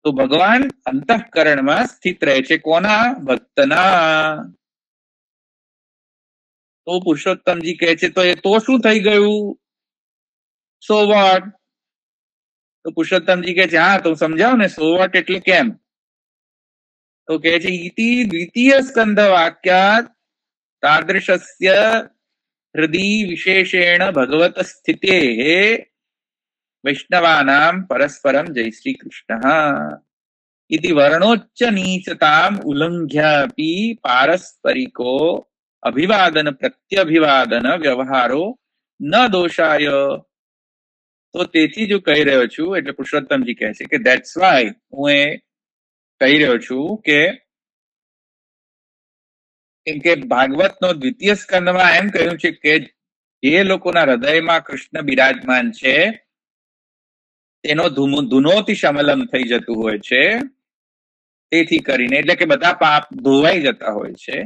તો ભગવાન અંતઃકરણમાં સ્થિત રહે છે કોના ભક્તના તો પુરુષોત્તમજી કહે છે તો એ તો શું થઈ ગયું સો વોટ તો પુરુષોત્તમજી કહે છે હા તો સમજાવ ને સો વોટ એટલે કેમ તો કહે છે ઇતિ દ્વિતીય સ્કંધ વાક્યાત તાદૃશસ્ય હૃદય વિશેષેણ ભગવત સ્થિતે वैष्णवा परस्परं जय श्री कृष्ण इति वर्णोच्च नीचताम् उल्लङ्घ्यापि पारस्परिको अभिवादन प्रत्यभिवादन व्यवहारो न दोषाय तो तेथी जो कही रहे छु એટલે પુરુષोत्तम जी कहे કે दैट्स व्हाई હું એ કહી રહ્યો છું કે કે ભાગવત નો દ્વિતીય સ્કંદમાં એમ કહ્યું છે કે જે લોકોના હૃદયમાં તેનો ધુનોથી શમલમ થઈ જતું હોય છે તેથી કરીને એટલે કે બધા પાપ ધોવાઈ જતા હોય છે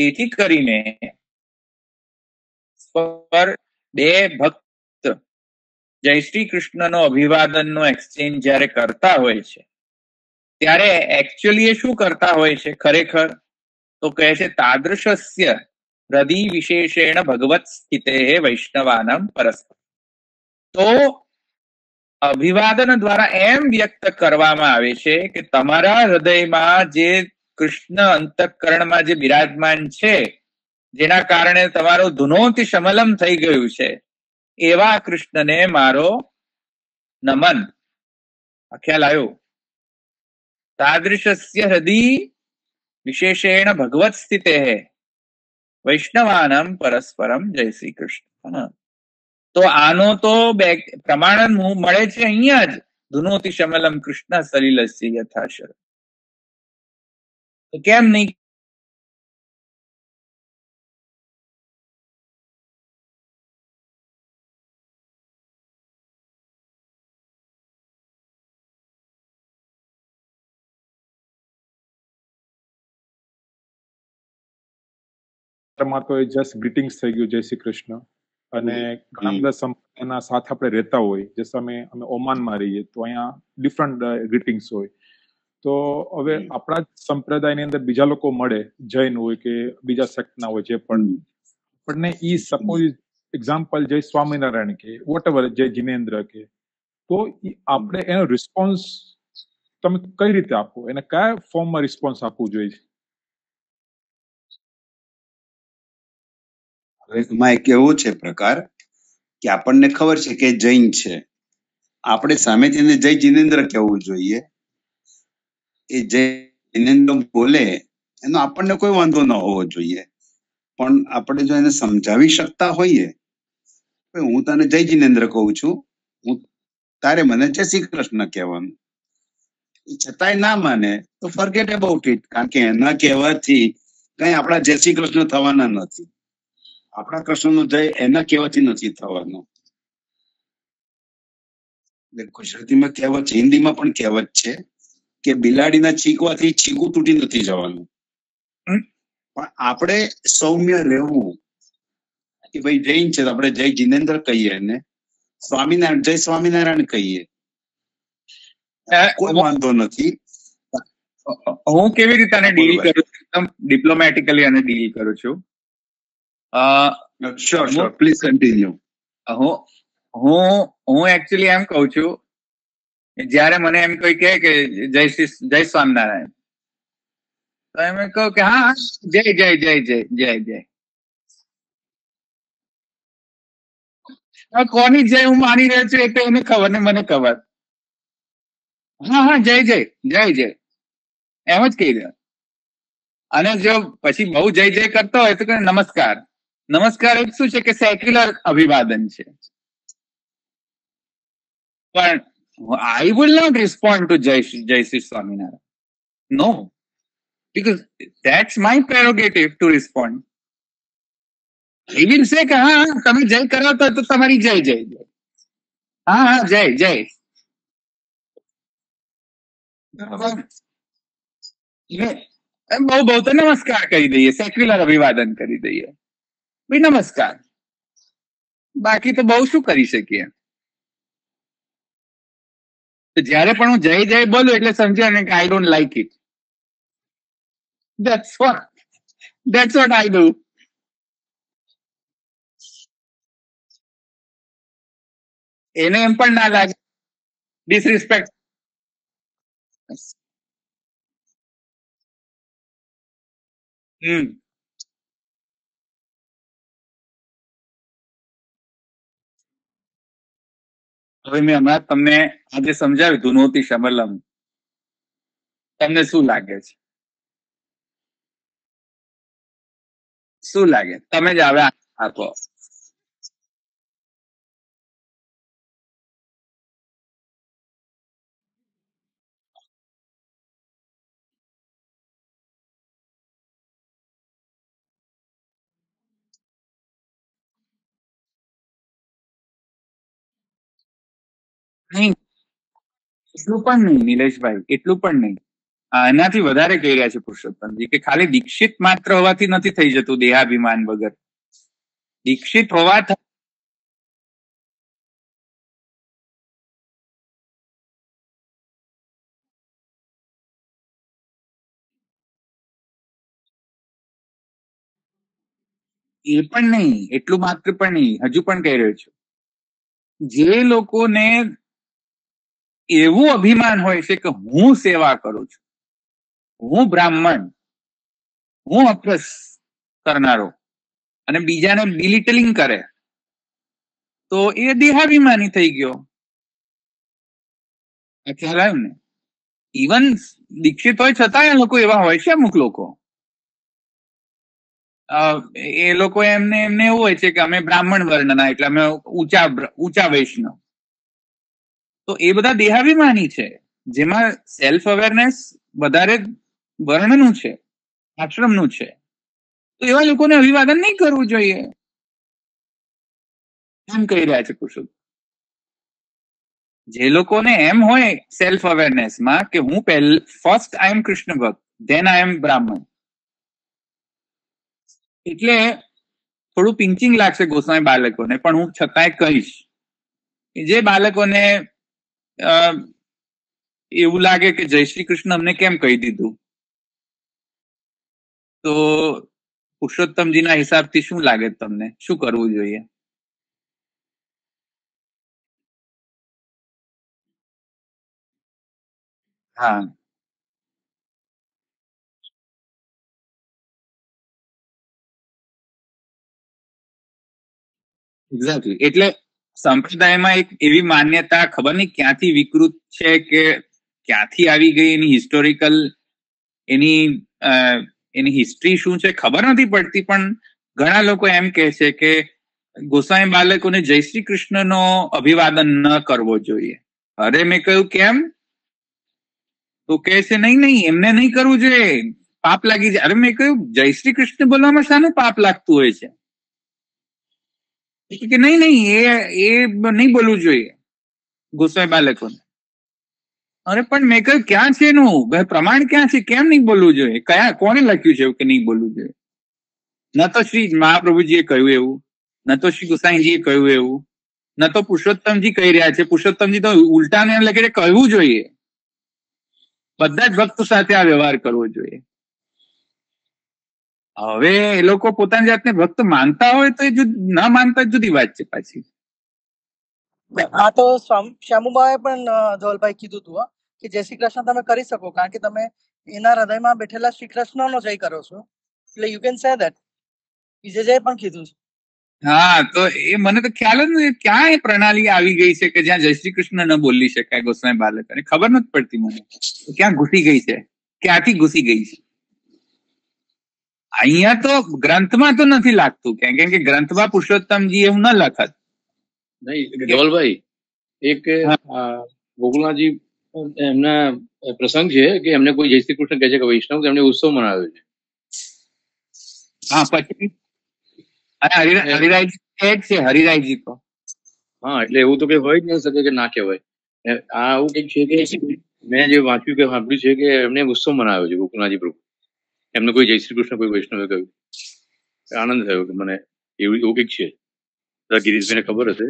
તેથી કરીને બે ભક્ત જય શ્રી કૃષ્ણનો અભિવાદનનો એક્સચેન્જ જ્યારે કરતા હોય છે ત્યારે એકચ્યુઅલી એ શું કરતા હોય છે ખરેખર તો કહે છે તાદૃશસ્ય હૃદય વિશેષેણ ભગવત સ્થિતે વૈષ્ણવાનમ પરસ્પર તો અભિવાદન દ્વારા એમ વ્યક્ત કરવામાં આવે છે કે તમારા હૃદયમાં જે કૃષ્ણ અંતઃકરણમાં જે બિરાજમાન છે જેના કારણે તમારો ધુનોથી સમલમ થઈ ગયું છે એવા કૃષ્ણને મારો નમન ખ્યાલ આવ્યો તાદૃશસ્ય હૃદય વિશેષેણ ભગવત સ્થિતે વૈષ્ણવાનમ પરસ્પરમ જય શ્રી કૃષ્ણ તો આનો તો બે પ્રમાણ મળે છે અહીંયા જ ધુનોતિ શમલમ કૃષ્ણ સલિલસ્ય યથાશર કેમ નહીં માં તો એ જસ્ટ ગ્રીટિંગ્સ થઈ ગયું જય શ્રી કૃષ્ણ અને ઘણા બધા સંપ્રદાયના સાથે આપણે રહેતા હોય જે સમયે અમે ઓમાનમાં રહીએ તો અહીંયા ડિફરન્ટ ગ્રીટિંગ્સ હોય તો હવે આપણા સંપ્રદાયની અંદર બીજા લોકો મળે જૈન હોય કે બીજા સેક્ટના હોય જે પણ આપણને ઈ સપોઝ એક્ઝામ્પલ જય સ્વામિનારાયણ કે વોટ એવર જય જિનેન્દ્ર કે તો આપણે એનો રિસ્પોન્સ તમે કઈ રીતે આપો એને કયા ફોર્મમાં રિસ્પોન્સ આપવું જોઈએ એમાં એક એવો છે પ્રકાર કે આપણને ખબર છે કે જૈન છે આપણે સામેથી એને જય જિનેન્દ્ર કહેવું જોઈએ એ જય જિનેન્દ્ર બોલે એનો આપણને કોઈ વાંધો ન હોવો જોઈએ પણ આપણે જો એને સમજાવી શકતા હોઈએ હું તને જય જિનેન્દ્ર કહું છું હું તારે મને જય શ્રી કૃષ્ણ કહેવાનું છતાંય ના માને તો ફર્ગેટ અબાઉટ ઇટ કારણ કે એના કહેવાથી કઈ આપણા જય શ્રી કૃષ્ણ થવાના નથી આપણા કૃષ્ણનો જય એના કહેવાથી નથી થવાનો ગુજરાતીમાં કહેવત છે હિન્દીમાં પણ કહેવત છે કે બિલાડીના ચીકવાથી ચીકું તૂટી નથી જવાનું પણ આપણે સૌમ્ય રહેવું કે ભાઈ જૈન છે આપણે જય જીનેન્દ્ર કહીએ એને સ્વામિનારાયણ જય સ્વામિનારાયણ કહીએ કોઈ વાંધો નથી હું કેવી રીતે ડીલ કરું છું એકદમ ડિપ્લોમેટિકલી અને ડીલ કરું છું શ્યોર શ્યોર પ્લીઝ કન્ટિન્યુ હું હું હું એકચ્યુઅલી એમ કહું છું જ્યારે મને એમ કોઈ કહે કે જય શ્રી જય સ્વામિનારાયણ તો એમ કહું કે હા જય જય જય જય જય જય કોની જય હું માની રહ્યો છું એ તો એને ખબર ને મને ખબર હા હા જય જય જય જય એમ જ કહી દે અને જો પછી બહુ જય જય કરતો હોય તો કે નમસ્કાર નમસ્કાર એક શું છે કે સેક્યુલર અભિવાદન છે પણ I will not respond to જય જય સ્વામિનારાયણ નો because that's my prerogative to respond. He will say कि हाँ तुम्हें जय करो तो तो तुम्हारी जय जय जय हाँ हाँ जय जय બહુ બહુ તો નમસ્કાર કરી દઈએ સેક્યુલર અભિવાદન કરી દઈએ ભાઈ નમસ્કાર બાકી તો બહુ શું કરી શકીએ જ્યારે પણ હું જય જય બોલું એટલે સમજે ને કે I don't like it that's what that's what I do એને એમ પણ ના લાગે ડિસરિસ્પેક્ટ હમ હવે મેં હમણાં તમને આજે સમજાવ્યું ધુનોતી શમલમ તમને શું લાગે છે શું લાગે તમે જ હવે આપો એટલું પણ નહીં નિલેશભાઈ એટલું પણ નહીં એનાથી વધારે કહી રહ્યા છે પુરુષોત્તમજી કે ખાલી દીક્ષિત માત્ર હોવાથી નથી થઈ જતું દેહાભિમાન વગર દીક્ષિત હોવા એ પણ નહીં એટલું માત્ર પણ નહીં હજુ પણ કહી રહ્યો છું જે લોકોને એવું અભિમાન હોય છે કે હું સેવા કરું છું હું બ્રાહ્મણ હું અપ્રસ કરનારો અને બીજાને બિલિટલિંગ કરે તો એ દેહાભિમાની થઈ ગયો ખ્યાલ આવ્યો ને ઇવન દીક્ષિત હોય છતાં લોકો એવા હોય છે અમુક લોકો એ લોકો એમને એમને એવું હોય છે કે અમે બ્રાહ્મણ વર્ણના એટલે અમે ઊંચા ઊંચા વૈષ્ણવ તો એ બધા દેહાભિમાની છે જેમાં સેલ્ફ અવેરનેસ વધારે વર્ણનું છે આશ્રમનું છે તો એવા લોકોને અભિવાદન નહીં કરવું જોઈએ એમ કહી રહ્યા છે કુશુદ જે લોકોને એમ હોય સેલ્ફ અવેરનેસમાં કે હું પહેલ ફર્સ્ટ આઈ એમ કૃષ્ણ ભક્ત ધેન આઈ એમ બ્રાહ્મણ એટલે થોડું પિંચિંગ લાગશે ગોસ્વામી બાળકોને પણ હું છતાંય કહીશ જે બાળકોને એવું લાગે કે જય શ્રી કૃષ્ણ અમને કેમ કહી દીધું તો પુરુષોત્તમજીના હિસાબથી શું લાગે તમને શું કરવું જોઈએ હા એક્ઝેક્ટલી એટલે સંપ્રદાયમાં એક એવી માન્યતા ખબર નહીં ક્યાંથી વિકૃત છે કે ક્યાંથી આવી ગઈ એની હિસ્ટોરિકલ એની એની હિસ્ટ્રી શું છે ખબર નથી પડતી પણ ઘણા લોકો એમ કે છે કે ગોસાઈ બાલકોને જય શ્રી કૃષ્ણનો અભિવાદન ન કરવો જોઈએ અરે મેં કહ્યું કેમ તો કે છે નહીં નહીં એમને નહીં કરવું જોઈએ પાપ લાગી જાય અરે મેં કહ્યું જય શ્રી કૃષ્ણ બોલવામાં શાનું પાપ લાગતું હોય છે કે કે નહીં નહીં એ એ નહીં બોલવું જોઈએ ગોસાઈ બા લખો અરે પણ મે કે ક્યાં છે નો ભાઈ પ્રમાણ ક્યાં છે કેમ નહીં બોલવું જોઈએ કયા કોણે લખ્યું છે એવું કે નહીં બોલવું જોઈએ ન તો શ્રી મહાપ્રભુજીએ કહ્યું એવું ન તો શ્રી ગોસાઈજીએ કહ્યું એવું ન તો પુછોત્તમજી કહી રહ્યા છે પુછોત્તમજી તો ઊલટાને લગે કહીવું જોઈએ બધાય ભક્ત સાથે આ વ્યવહાર કરવો જોઈએ હવે એ લોકો પોતાની જાતને ભક્ત માનતા હોય તો એ ના માનતા જુદી વાત છે પાછી આ તો શ્યામુબાએ પણ ધોલભાઈ કીધું હતું કે જય શ્રી કૃષ્ણ તમે કરી શકો કારણ કે તમે એના હૃદયમાં બેઠેલા શ્રી કૃષ્ણનો જય કરો છો એટલે યુ કેન સે ધેટ વિજયજય પણ કીધું છે હા તો એ મને તો ખ્યાલ જ નથી ક્યાં એ પ્રણાલી આવી ગઈ છે કે જ્યાં જય શ્રી કૃષ્ણ ન બોલી શકાય ગોસ્વામી બાલક અને ખબર નથી પડતી મને ક્યાં ઘૂસી ગઈ છે ક્યાંથી ઘૂસી ગઈ છે અહીંયા તો ગ્રંથમાં તો નથી લાગતું કેમ કેમ કે ગ્રંથમાં પુરુષોત્તમજી એવું ન લખત નહીં કેવલભાઈ એક ગોકુલનાથજી એમના પ્રસંગ છે કે એમને કોઈ જય શ્રી કૃષ્ણ કહે છે કે વૈષ્ણવ એમને ઉત્સવ મનાવ્યો છે હા પછી હરિરાયજી છે હરિરાયજી તો હા એટલે એવું તો કઈ હોય જ નહીં શકે કે ના કહેવાય આ આવું કઈક છે કે મેં જે વાંચ્યું કે સાંભળ્યું છે કે એમને ઉત્સવ મનાવ્યો છે ગોકુલનાથજી પ્રભુ એમને કોઈ જય શ્રી કૃષ્ણ કોઈ વૈષ્ણવે કહ્યું આનંદ થયો કે મને એવું એવું કંઈક છે ગિરીશભાઈને ખબર હશે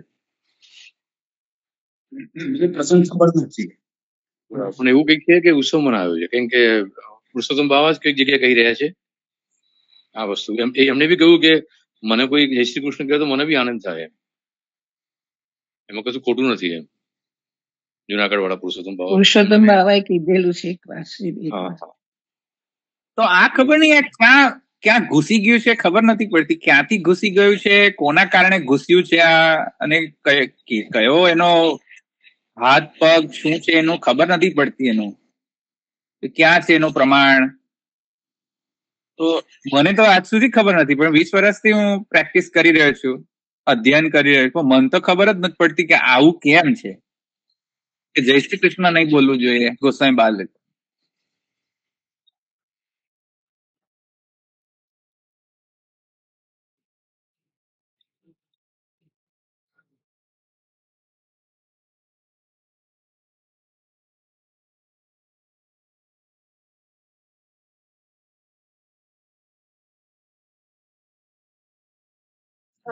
પણ એવું કંઈક છે કે ઉત્સવ મનાવ્યો છે કેમ કે પુરુષોત્તમ બાવા જ કઈક જગ્યાએ કહી રહ્યા છે આ વસ્તુ એમ એમને બી કહ્યું કે મને કોઈ જય શ્રી કૃષ્ણ કહે તો મને બી આનંદ થાય એમ એમાં કશું ખોટું નથી એમ જુનાગઢ વાળા પુરુષોત્તમ બાવા પુરુષોત્તમ બાવાએ કીધેલું છે એક વાત તો આ ખબર નહીં આ ક્યાં ક્યાં ઘૂસી ગયું છે ખબર નથી પડતી ક્યાંથી ઘૂસી ગયું છે કોના કારણે ઘૂસ્યું છે આ અને કયો એનો હાથ પગ શું છે એનું ખબર નથી પડતી એનું ક્યાં છે એનું પ્રમાણ તો મને તો આજ સુધી ખબર નથી પણ વીસ વર્ષથી હું પ્રેક્ટિસ કરી રહ્યો છું અધ્યયન કરી રહ્યો છું મને તો ખબર જ નથી પડતી કે આવું કેમ છે કે જય શ્રી કૃષ્ણ નહીં બોલવું જોઈએ ગોસાઈ બાલક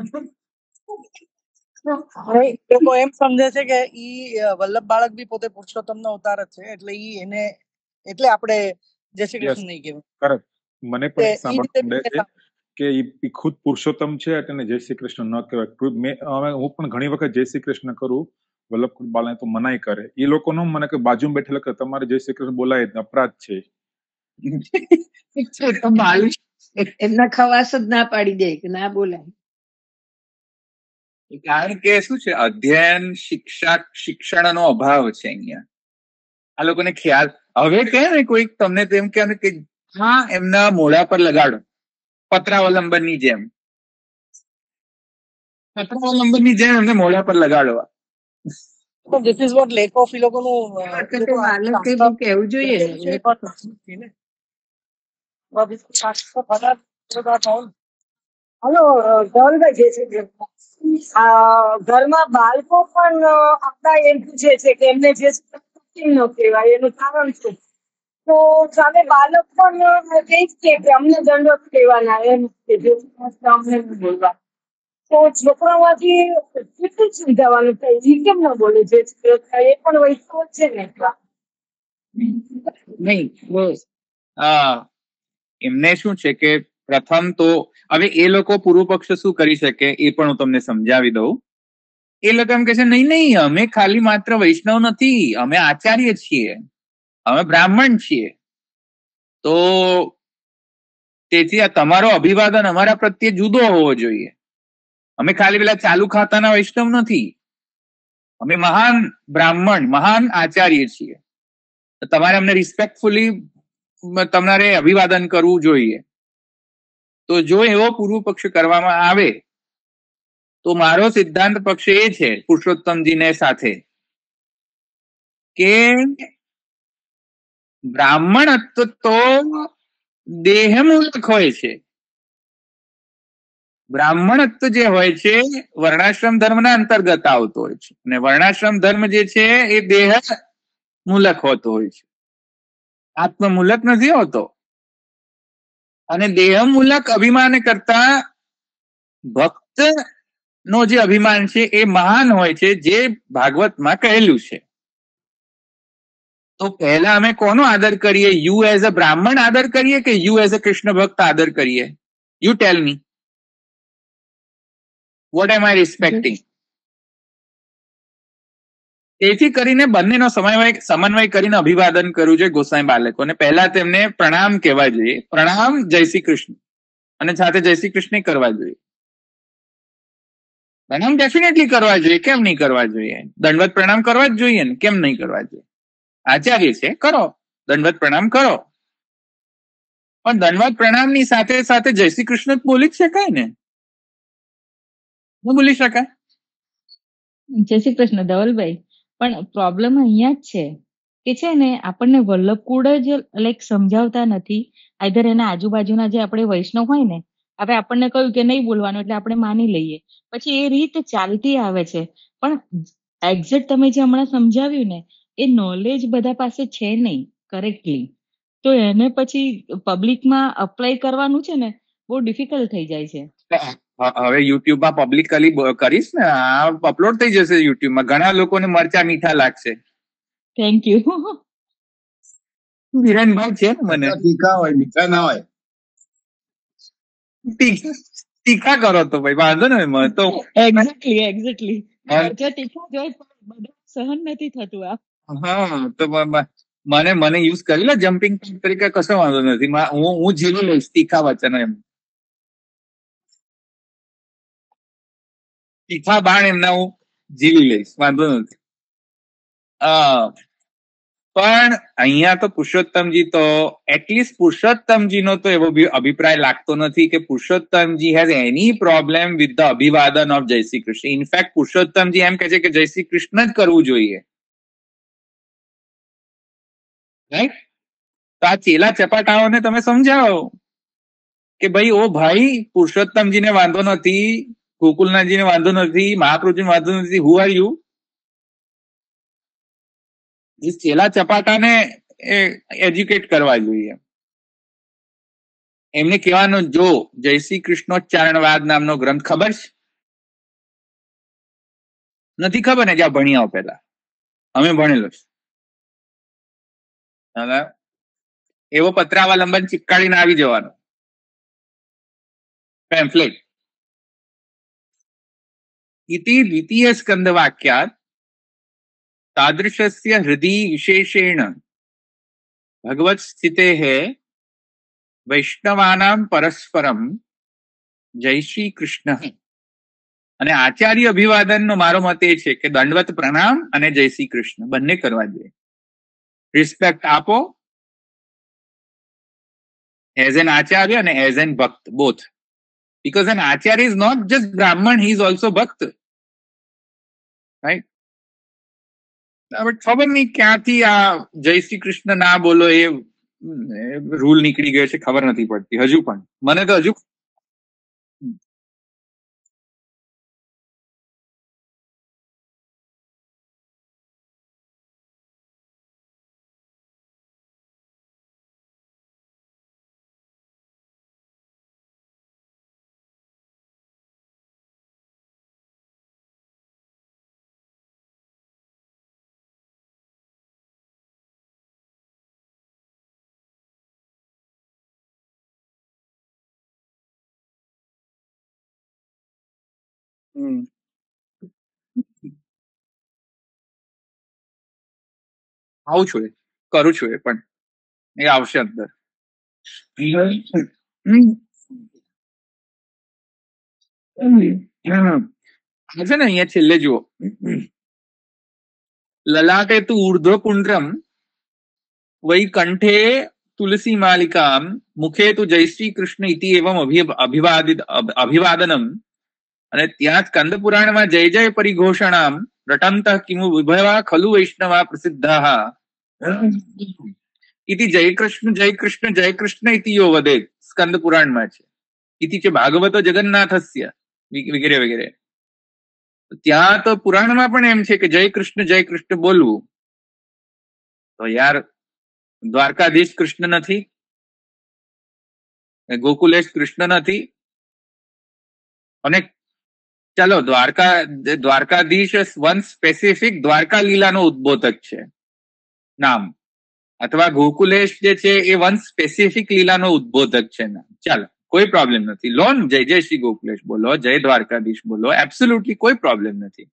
એમ સમજે છે કે ઈ વલ્લભ બાળક બી પોતે પુરુષોત્તમ નો અવતાર છે એટલે ઈ એને એટલે આપણે જય શ્રી કૃષ્ણ નહીં કહેવું મને પણ સાંભળવા છે કે એ ખુદ પુરુષોત્તમ છે એટલે જય શ્રી કૃષ્ણ ન કહેવાય હું પણ ઘણી વખત જય શ્રી કૃષ્ણ કરું વલ્લભ બાલાને તો મનાય કરે એ લોકોનો મને કે બાજુ બેઠેલા કે તમારે જય શ્રી કૃષ્ણ બોલાય અપરાધ છે એમના ખવાસ જ ના પાડી દે કે ના બોલાય કારણ કે શું છે અધ્યયન શિક્ષા શિક્ષણનો અભાવ છે અહીંયા આ લોકોને ખ્યાલ હવે કહે ને કોઈક તમને તેમ કે હા એમના મોઢા પર લગાડો પત્રાવલંબનની જેમ પત્રાવલંબનની જેમ એમને મોઢા પર લગાડવા ધીસ ઇઝ જોઈએ હલો ધવલભાઈ જે છે ઘરમાં બાળકો પણ આપણા એમ પૂછે છે કે એમને જે ન કહેવાય એનું કારણ છે તો સામે બાળક પણ કહે છે કે અમને દંડક કહેવાના એમ કે જે અમને બોલવા તો છોકરામાંથી કેટલું સમજાવવાનું થાય એ કેમ ન બોલે જે એ પણ વૈશ્વ છે ને નહીં બસ હા એમને શું છે કે પ્રથમ તો હવે એ લોકો પૂર્વ પક્ષ શું કરી શકે એ પણ હું તમને સમજાવી દઉં એ લોકો એમ કહેશે નહીં નહીં અમે ખાલી માત્ર વૈષ્ણવ નથી અમે આચાર્ય છીએ અમે બ્રાહ્મણ છીએ તો તેથી આ તમારો અભિવાદન અમારા પ્રત્યે જુદો હોવો જોઈએ અમે ખાલી પેલા ચાલુ ખાતાના વૈષ્ણવ નથી અમે મહાન બ્રાહ્મણ મહાન આચાર્ય છીએ તમારે અમને રિસ્પેક્ટફુલી તમારે અભિવાદન કરવું જોઈએ તો જો એવો પૂર્વ પક્ષ કરવામાં આવે તો મારો સિદ્ધાંત પક્ષ એ છે પુરુષોત્તમજીને સાથે કે બ્રાહ્મણત્વ તો દેહમૂલક હોય છે બ્રાહ્મણત્વ જે હોય છે વર્ણાશ્રમ ધર્મ ના અંતર્ગત આવતો હોય છે અને વર્ણાશ્રમ ધર્મ જે છે એ દેહ મૂલક હોતો હોય છે આત્મ આત્મમૂલક નથી હોતો અને દેહ દેહમૂલક અભિમાન કરતા ભક્ત નો જે અભિમાન છે એ મહાન હોય છે જે ભાગવતમાં કહેલું છે તો પહેલા અમે કોનો આદર કરીએ યુ એઝ અ બ્રાહ્મણ આદર કરીએ કે યુ એઝ અ કૃષ્ણ ભક્ત આદર કરીએ યુ ટેલ મી વોટ એમ આઈ રિસ્પેક્ટિંગ તેથી કરીને બંનેનો સમન્વય સમન્વય કરીને અભિવાદન કરવું છે ગોસાઈ બાલકોને પહેલા તેમને પ્રણામ કહેવા જોઈએ પ્રણામ જય શ્રી કૃષ્ણ અને સાથે જય શ્રી કૃષ્ણ કરવા જોઈએ પ્રણામ ડેફિનેટલી કરવા જોઈએ કેમ નહીં કરવા જોઈએ દંડવત પ્રણામ કરવા જ જોઈએ ને કેમ નહીં કરવા જોઈએ આચાર્ય છે કરો દંડવત પ્રણામ કરો પણ દંડવત પ્રણામ ની સાથે સાથે જય શ્રી કૃષ્ણ બોલી જ શકાય ને ન બોલી શકાય જય શ્રી કૃષ્ણ ધવલભાઈ પણ પ્રોબ્લેમ અહીંયા જ છે કે છે ને આપણને વલ્લભકુળ જ લાઈક સમજાવતા નથી આઈધર એના આજુબાજુના જે આપણે વૈષ્ણવ હોય ને હવે આપણને કહ્યું કે નહીં બોલવાનું એટલે આપણે માની લઈએ પછી એ રીત ચાલતી આવે છે પણ એક્ઝેક્ટ તમે જે હમણાં સમજાવ્યું ને એ નોલેજ બધા પાસે છે નહીં કરેક્ટલી તો એને પછી પબ્લિકમાં અપ્લાય કરવાનું છે ને બહુ ડિફિકલ્ટ થઈ જાય છે હવે યુટ્યુબમાં પબ્લિકલી કરીશ ને આ અપલોડ થઈ જશે યુટ્યુબમાં ઘણા લોકોને મરચા મીઠા લાગશે થેન્ક યુ વિરેનભાઈ છે ને મને તીખા હોય મીઠા ના હોય તીખા કરો તો ભાઈ વાંધો ને મને તો એક્ઝેક્ટલી એક્ઝેક્ટલી મરચા તીખા જોઈ સહન નથી થતું આ હા તો મને મને યુઝ કરી લે જમ્પિંગ તરીકે કશો વાંધો નથી હું હું જીવી લઈશ તીખા વચન એમ તીખા બાણ એમના હું જીવી લઈશ વાંધો નથી પણ અહીંયા તો પુરુષોત્તમજી તો એટલીસ્ટ પુરુષોત્તમજી નો તો એવો અભિપ્રાય લાગતો નથી કે Purushottamji has any problem with the અભિવાદન ઓફ જય શ્રી કૃષ્ણ ઇનફેક્ટ પુરુષોત્તમજી એમ કે છે કે જય શ્રી કૃષ્ણ જ કરવું જોઈએ રાઈટ તો આ ચેલા ચપાટાઓને તમે સમજાવો કે ભાઈ ઓ ભાઈ પુરુષોત્તમજીને વાંધો નથી ગોકુલનાથજીને વાંધો નથી મહાપ્રભુજીને વાંધો નથી હુ આર યુ એ છેલ્લા ચપાટાને એજ્યુકેટ કરવા જોઈએ એમને કહેવાનો જો જય શ્રી કૃષ્ણોચ્ચારણવાદ નામનો ગ્રંથ ખબર છે નથી ખબર ને જ્યાં ભણ્યા પેલા અમે ભણેલો છે એવો પત્રાવલંબન ચિપકાડીને આવી જવાનો પેમ્ફલેટ इति द्वितीयस्कन्धवाक्यात् तादृशस्य हृदि विशेषेण भगवत्स्थितेः વૈષ્ણવાનામ પરસ્પરમ જય શ્રી કૃષ્ણ અને આચાર્ય અભિવાદન નો મારો મત એ છે કે દંડવત પ્રણામ અને જય શ્રી કૃષ્ણ બંને કરવા જોઈએ રિસ્પેક્ટ આપો એઝ એન આચાર્ય અને as an bhakt both Because an acharya is not just Brahman, he is also Bhakt. Right? But ખબર નહીં ક્યાંથી આ જય શ્રી કૃષ્ણ ના બોલો એ રૂલ નીકળી ગયો છે ખબર નથી પડતી હજુ પણ મને તો હજુ हुँ। આવું છું એ. કરું છું એ પણ. એ આવશે અંદર. હમ. આ છે ને અહીંયા છેલ્લે જુઓ. લલાટેતુ ઊર્ધ્વપુંડ્રમ વૈકંઠે તુલસી માલિકામ મુખે તુ જય શ્રી કૃષ્ણ ઇતિ એવમ અભિ અભિવાદિત અભિવાદનમ અને ત્યાં જ કંદ પુરાણમાં જય જય પરિઘોષણામ રટંત કિમુ વિભવા ખલુ વૈષ્ણવા પ્રસિદ્ધા ઇતિ જય કૃષ્ણ જય કૃષ્ણ જય કૃષ્ણ ઇતિ યો વદે સ્કંદ પુરાણમાં છે ઇતિ છે ભાગવત જગન્નાથસ્ય વગેરે વગેરે ત્યાં તો પુરાણમાં પણ એમ છે કે જય કૃષ્ણ જય કૃષ્ણ બોલવું તો યાર દ્વારકાધીશ કૃષ્ણ નથી ગોકુલેશ કૃષ્ણ નથી અને ચાલો દ્વારકા દ્વારકાધીશ વન સ્પેસિફિક દ્વારકા લીલાનો ઉદ્બોધક છે નામ અથવા ગોકુલેશ જે છે એ વન સ્પેસિફિક લીલાનો ઉદ્બોધક છે નામ ચાલો કોઈ પ્રોબ્લેમ નથી લોન જય જય શ્રી ગોકુલેશ બોલો જય દ્વારકાધીશ બોલો એબ્સોલ્યુટલી કોઈ પ્રોબ્લેમ નથી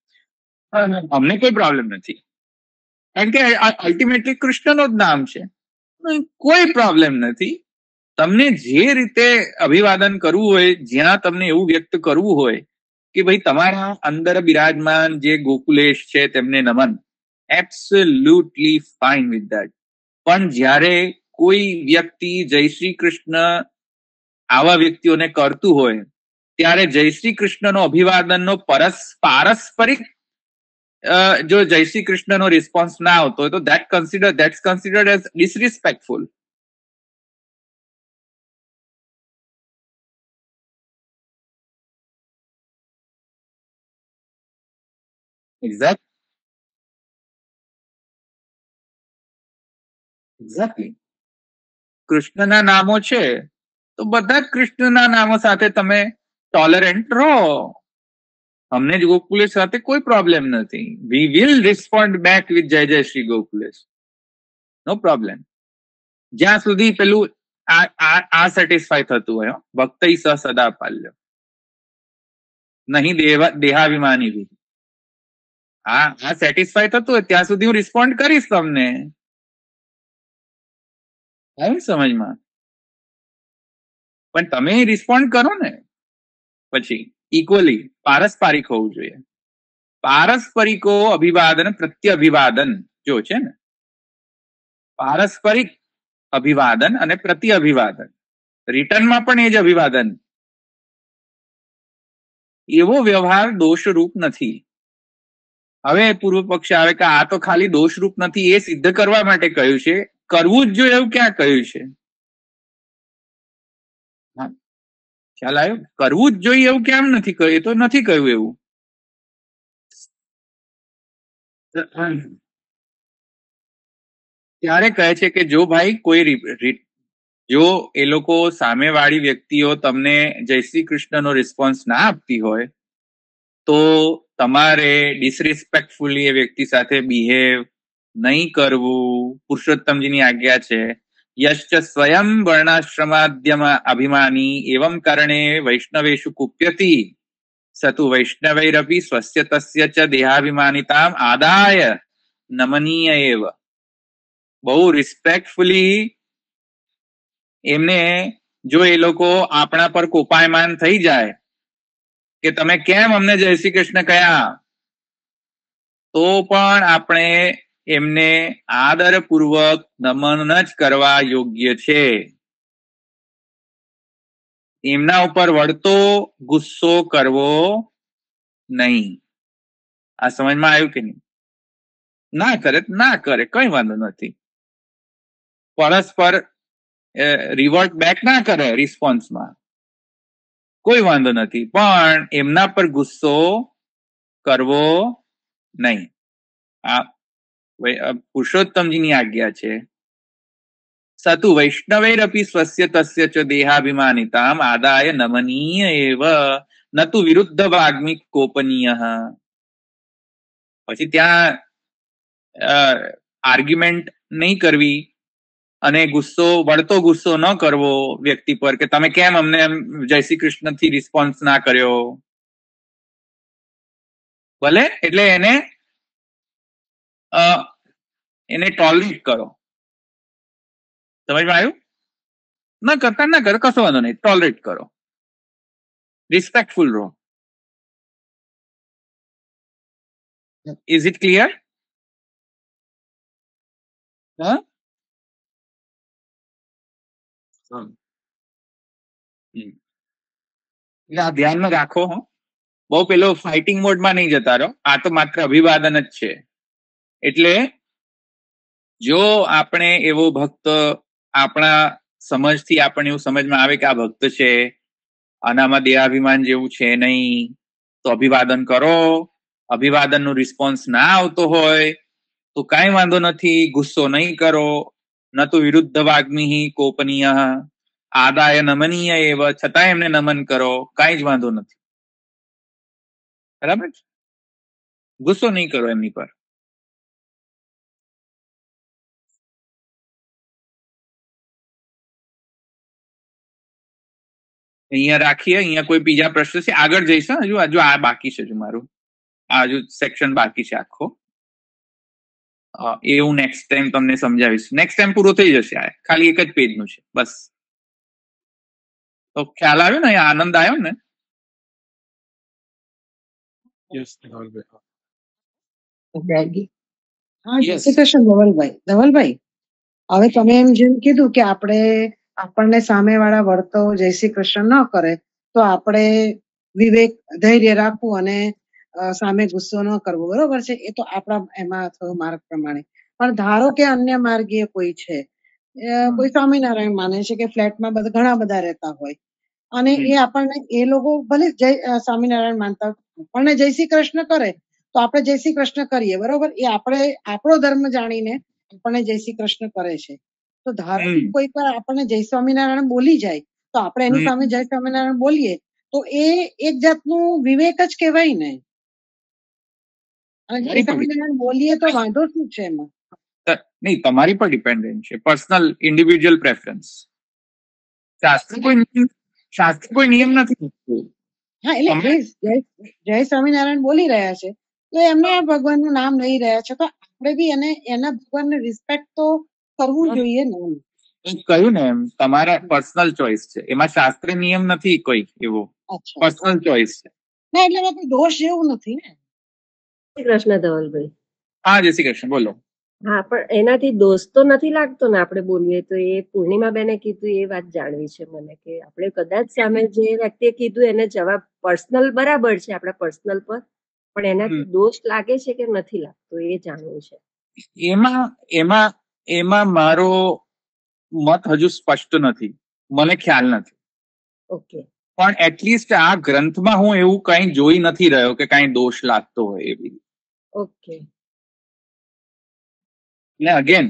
અમને કોઈ પ્રોબ્લેમ નથી કારણ કે અલ્ટિમેટલી કૃષ્ણનો જ નામ છે કોઈ પ્રોબ્લેમ નથી તમને જે રીતે અભિવાદન કરવું હોય જ્યાં તમને એવું વ્યક્ત કરવું હોય કે ભાઈ તમારા અંદર બિરાજમાન જે ગોકુલેશ છે તેમને નમન એબ્સોલ્યુટલી ફાઇન વિથ ધેટ પણ જ્યારે કોઈ વ્યક્તિ જય શ્રી કૃષ્ણ આવા વ્યક્તિઓને કરતું હોય ત્યારે જય શ્રી કૃષ્ણનો અભિવાદનનો પરસ પારસ્પરિક જો જય શ્રી કૃષ્ણનો રિસ્પોન્સ ના આવતો હોય તો that consider that's considered as disrespectful exact exactly Krishna ना नामो छे तो બધા કૃષ્ણ ના નામ સાથે તમે ટોલરન્ટ રો અમને ગોકુલે સાથે કોઈ પ્રોબ્લેમ નથી we will スポ respond back with જય જય શ્રી ગોકુલે નો પ્રોબ્લેમ જ્યા સુધી પેલું આ આ સેટિસ્ફાઈ થતું હોય હો વક્તય સ સદા પાલ્ય નહીં દેહા વિમાની આ આ સેટિસ્ફાય થતું હોય ત્યાં સુધી હું રિસ્પોન્ડ કરીશ તમને સમજમાં પણ તમે રિસ્પોન્ડ કરો ને પછી ઇક્વલી પારસ્પરિક હોવું જોઈએ પારસ્પરિકો અભિવાદન પ્રત્યભિવાદન જો છે ને પારસ્પરિક અભિવાદન અને અભિવાદન રિટર્નમાં પણ એ જ અભિવાદન એવો વ્યવહાર દોષરૂપ નથી હવે પૂર્વ પક્ષ આવે કે આ તો ખાલી દોષરૂપ નથી એ સિદ્ધ કરવા માટે કહ્યું છે કરવું જ જોઈએ એવું ક્યાં કહ્યું છે ખ્યાલ આવ્યો કરવું જ જોઈએ એવું કેમ નથી કહ્યું તો નથી કહ્યું એવું ત્યારે કહે છે કે જો ભાઈ કોઈ જો એ લોકો સામેવાળી વ્યક્તિઓ તમને જય શ્રી કૃષ્ણનો રિસ્પોન્સ ના આપતી હોય તો તમારે ડિસરિસ્પેક્ટફુલી એ વ્યક્તિ સાથે બિહેવ નહીં કરવું પુરુષોત્તમજીની આજ્ઞા છે યશ્ચ સ્વયં વર્ણાશ્રમાદ્યમ અભિમાની એવમ કારણે વૈષ્ણવેશુ કુપ્યતી સતુ વૈષ્ણવૈરપી સ્વસ્ય તસ્ય ચ દેહાભિમાનિતામ આદાય નમનીય એવ બહુ રિસ્પેક્ટફુલી એમને જો એ લોકો આપણા પર કોપાયમાન થઈ જાય કે તમે કેમ અમને જય શ્રી કૃષ્ણ કહ્યા તો પણ આપણે એમને આદરપૂર્વક નમન જ કરવા યોગ્ય છે એમના ઉપર વળતો ગુસ્સો કરવો નહીં આ સમજમાં આવ્યું કે નહીં ના કરે ના કરે કઈ વાંધો નથી પરસ્પર રિવર્ટ બેક ના કરે રિસ્પોન્સમાં કોઈ વાંધો નથી પણ એમના પર ગુસ્સો કરવો નહીં આ પુરુષોત્તમજીની આજ્ઞા છે સતુ વૈષ્ણવૈરપી સ્વસ્ય તસ્ય ચ દેહાભિમાનિતામ આદાય નમનીય એવ ન તુ વિરુદ્ધ વાગ્મી કોપનીય પછી ત્યાં આર્ગ્યુમેન્ટ નહીં કરવી અને ગુસ્સો વળતો ગુસ્સો ન કરવો વ્યક્તિ પર કે તમે કેમ અમને જય શ્રી કૃષ્ણ થી રિસ્પોન્સ ના કર્યો ભલે એટલે એને એને ટોલરેટ કરો સમજમાં આવ્યું ના કરતા ના કરો કશો વાંધો નહીં ટોલરેટ કરો રિસ્પેક્ટફુલ રહો ઇઝ ઇટ ક્લિયર હા એટલે ધ્યાનમાં રાખો હો બહુ પેલો ફાઇટિંગ મોડમાં નહીં જતા રહો આ તો માત્ર અભિવાદન જ છે એટલે જો આપણે એવો ભક્ત આપણા સમજથી આપણને એવું સમજમાં આવે કે આ ભક્ત છે આનામાં દેહાભિમાન જેવું છે નહીં તો અભિવાદન કરો અભિવાદનનો રિસ્પોન્સ ના આવતો હોય તો કાંઈ વાંધો નથી ગુસ્સો નહીં કરો ન તો વિરુદ્ધ વાગ્નિ કોપનીય આદાય નમનીય એવ છતાં એમને નમન કરો કાંઈ જ વાંધો નથી બરાબર ગુસ્સો નહીં કરો એમની પર અહીંયા રાખીએ અહીંયા કોઈ બીજા પ્રશ્ન છે આગળ જઈશ હજુ હજુ આ બાકી છે હજુ મારું આ હજુ સેક્શન બાકી છે આખો એ હું નેક્સ્ટ ટાઈમ તમને સમજાવીશ નેક્સ્ટ ટાઈમ પૂરો થઈ જશે આ ખાલી એક જ પેજનું છે બસ તો ખ્યાલ આવ્યો ને આનંદ આવ્યો ને ધવલભાઈ હવે તમે એમ જેમ કીધું કે આપણે આપણને સામે વાળા વર્તવ જય શ્રી કૃષ્ણ ન કરે તો આપણે વિવેક ધૈર્ય રાખવું અને સામે ગુસ્સો ન કરવો બરોબર છે એ તો આપણા એમાં થયો માર્ગ પ્રમાણે પણ ધારો કે અન્ય માર્ગીય કોઈ છે કોઈ સ્વામિનારાયણ માને છે કે ફ્લેટમાં બધા ઘણા બધા રહેતા હોય અને એ આપણને એ લોકો ભલે જય સ્વામિનારાયણ માનતા આપણને જય શ્રી કૃષ્ણ કરે તો આપણે જય શ્રી કૃષ્ણ કરીએ બરોબર એ આપણે આપણો ધર્મ જાણીને આપણને જય શ્રી કૃષ્ણ કરે છે તો ધારો કોઈ પર આપણને જય સ્વામિનારાયણ બોલી જાય તો આપણે એની સામે જય સ્વામિનારાયણ બોલીએ તો એ એક જાતનું વિવેક જ કહેવાય નહીં બોલીએ તો વાંધો શું છે એમાં નહીં તમારી પર ડિપેન્ડન્ટ છે પર્સનલ ઇન્ડિવિજ્યુઅલ પ્રેફરન્સ શાસ્ત્ર કોઈ શાસ્ત્ર કોઈ નિયમ નથી હા એટલે જય સ્વામિનારાયણ બોલી રહ્યા છે તો એમને આ ભગવાનનું નામ લઈ રહ્યા છે તો આપણે બી એને એના ભગવાનને રિસ્પેક્ટ તો કરવું જોઈએ ને કહ્યું ને એમ તમારા પર્સનલ ચોઈસ છે એમાં શાસ્ત્રીય નિયમ નથી કોઈ એવો પર્સનલ ચોઈસ છે ના એટલે દોષ એવું નથી ને કૃષ્ણ ધવલભાઈ હા જય શ્રી કૃષ્ણ બોલો હા પણ એનાથી દોષ નથી લાગતો ને આપણે બોલીએ તો એ પૂર્ણિમા બેને કીધું એ વાત જાણવી છે મને કે આપણે કદાચ સામે જે વ્યક્તિએ કીધું એને જવાબ પર્સનલ બરાબર છે આપણા પર્સનલ પર પણ એનાથી દોષ લાગે છે કે નથી લાગતો એ જાણવું છે એમાં એમાં એમાં મારો મત હજુ સ્પષ્ટ નથી મને ખ્યાલ નથી ઓકે પણ એટલીસ્ટ આ ગ્રંથમાં હું એવું કઈ જોઈ નથી રહ્યો કે કઈ દોષ લાગતો હોય એવી ઓકે એટલે અગેન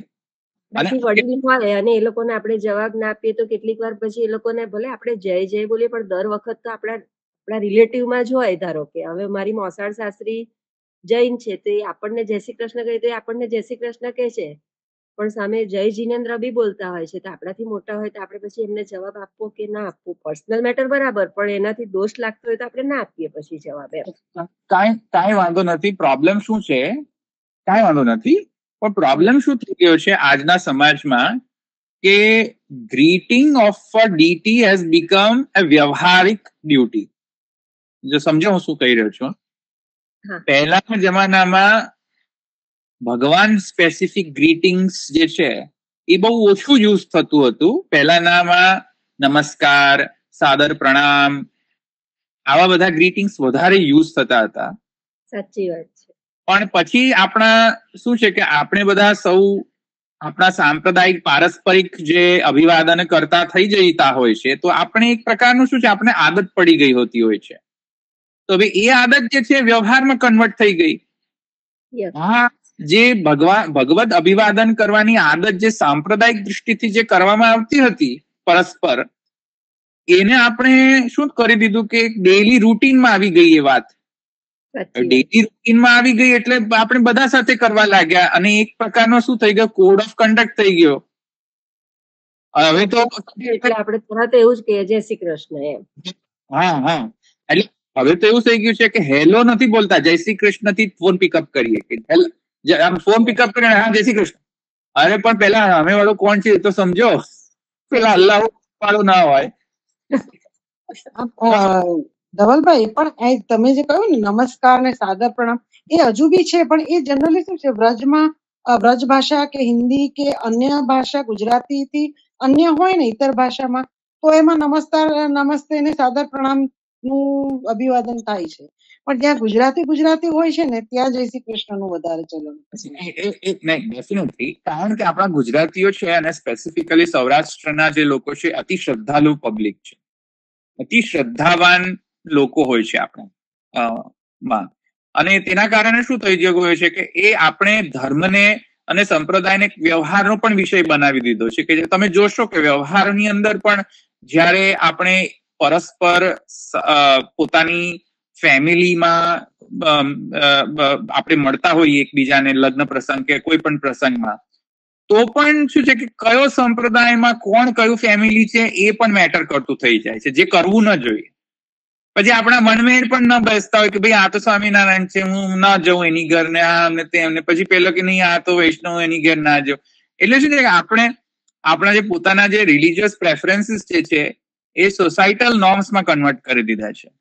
અને એ લોકોને આપણે જવાબ ના આપીએ તો કેટલીક વાર પછી એ લોકોને ભલે આપણે જય જય બોલીએ પણ દર વખત તો આપણા આપણા રિલેટિવમાં જ હોય ધારો કે હવે મારી મોસાળ સાસરી જૈન છે તો એ આપણને જય શ્રી કૃષ્ણ કહે તો એ આપણને જય શ્રી કૃષ્ણ કહે છે પણ સામે જય જીનેન્દ્ર બી બોલતા હોય છે તો આપણાથી મોટા હોય તો આપણે પછી એમને જવાબ આપવો કે ના આપવો પર્સનલ મેટર બરાબર પણ એનાથી દોષ લાગતો હોય તો આપણે ના આપીએ પછી જવાબ એમ કાંઈ કાંઈ વાંધો નથી પ્રોબ્લેમ શું છે કાંઈ વાંધો નથી પણ પ્રોબ્લેમ શું થઈ ગયો છે આજના સમાજમાં કે greeting of a deity has become a વ્યવહારિક ડ્યુટી જો સમજો હું શું કહી રહ્યો છું પહેલાના જમાનામાં ભગવાન સ્પેસિફિક ગ્રીટિંગ્સ જે છે એ બહુ ઓછું યુઝ થતું હતું પહેલાનામાં નમસ્કાર સાદર પ્રણામ આવા બધા ગ્રીટિંગ્સ વધારે યુઝ થતા હતા સાચી વાત છે પણ પછી આપણા શું છે કે આપણે બધા સૌ આપણા સાંપ્રદાયિક પારસ્પરિક જે અભિવાદન કરતા થઈ જતા હોય છે તો આપણે એક પ્રકારનું શું છે આપણે આદત પડી ગઈ હોતી હોય છે તો હવે એ આદત જે છે વ્યવહારમાં કન્વર્ટ થઈ ગઈ હા જે ભગવાન ભગવત અભિવાદન કરવાની આદત જે સાંપ્રદાયિક દૃષ્ટિથી જે કરવામાં આવતી હતી પરસ્પર એને આપણે શું કરી દીધું કે ડેલી રૂટીનમાં આવી ગઈ એ વાત ડેલી રૂટીનમાં આવી ગઈ એટલે આપણે બધા સાથે કરવા લાગ્યા અને એક પ્રકારનો શું થઈ ગયો કોડ ઓફ કન્ડક્ટ થઈ ગયો હવે તો આપણે તરત એવું જ કહીએ જય શ્રી કૃષ્ણ એમ હા હા એટલે હવે તો એવું થઈ ગયું છે કે હેલો નથી બોલતા જય શ્રી કૃષ્ણ થી ફોન પિકઅપ કરીએ કે હેલો આમ ફોન પિકઅપ કરીને હા જય શ્રી કૃષ્ણ અરે પણ પેલા સામે વાળો કોણ છે તો સમજો પેલા અલ્લાહ વાળો ના હોય ધવલભાઈ પણ તમે જે કહ્યું ને નમસ્કાર ને સાદર પ્રણામ એ હજુ બી છે પણ એ જનરલી શું છે વ્રજમાં વ્રજ ભાષા કે હિન્દી કે અન્ય ભાષા ગુજરાતી થી અન્ય હોય ને ઇતર ભાષામાં તો એમાં નમસ્કાર નમસ્તે ને સાદર પ્રણામ નું અભિવાદન થાય છે પણ જ્યાં ગુજરાતી ગુજરાતી હોય છે ને ત્યાં જય શ્રી કૃષ્ણનું વધારે ચલણ ડેફિનેટલી કારણ કે આપણા ગુજરાતીઓ છે અને સ્પેસિફિકલી સૌરાષ્ટ્રના જે લોકો છે અતિ શ્રદ્ધાલુ પબ્લિક છે અતિ શ્રદ્ધાવાન લોકો હોય છે આપણા માં અને તેના કારણે શું થઈ ગયું હોય છે કે એ આપણે ધર્મને અને સંપ્રદાયને વ્યવહારનો પણ વિષય બનાવી દીધો છે કે તમે જોશો કે વ્યવહારની અંદર પણ જ્યારે આપણે પરસ્પર પોતાની ફેમિલીમાં આપણે મળતા હોઈએ એકબીજાને લગ્ન પ્રસંગ કે કોઈ પણ પ્રસંગમાં તો પણ શું છે કે કયો સંપ્રદાયમાં કોણ કયું ફેમિલી છે એ પણ મેટર કરતું થઈ જાય છે જે કરવું ન જોઈએ પછી આપણા મનમેર પણ ન બેસતા હોય કે ભાઈ આ તો સ્વામિનારાયણ છે હું ના જઉં એની ઘર ને આ ને તેમને પછી પેલો કે નહીં આ તો વૈષ્ણવ એની ઘર ના જઉં એટલે શું છે કે આપણે આપણા જે પોતાના જે રિલીજિયસ પ્રેફરન્સીસ જે છે એ સોસાયટલ નોર્મ્સમાં કન્વર્ટ કરી દીધા છે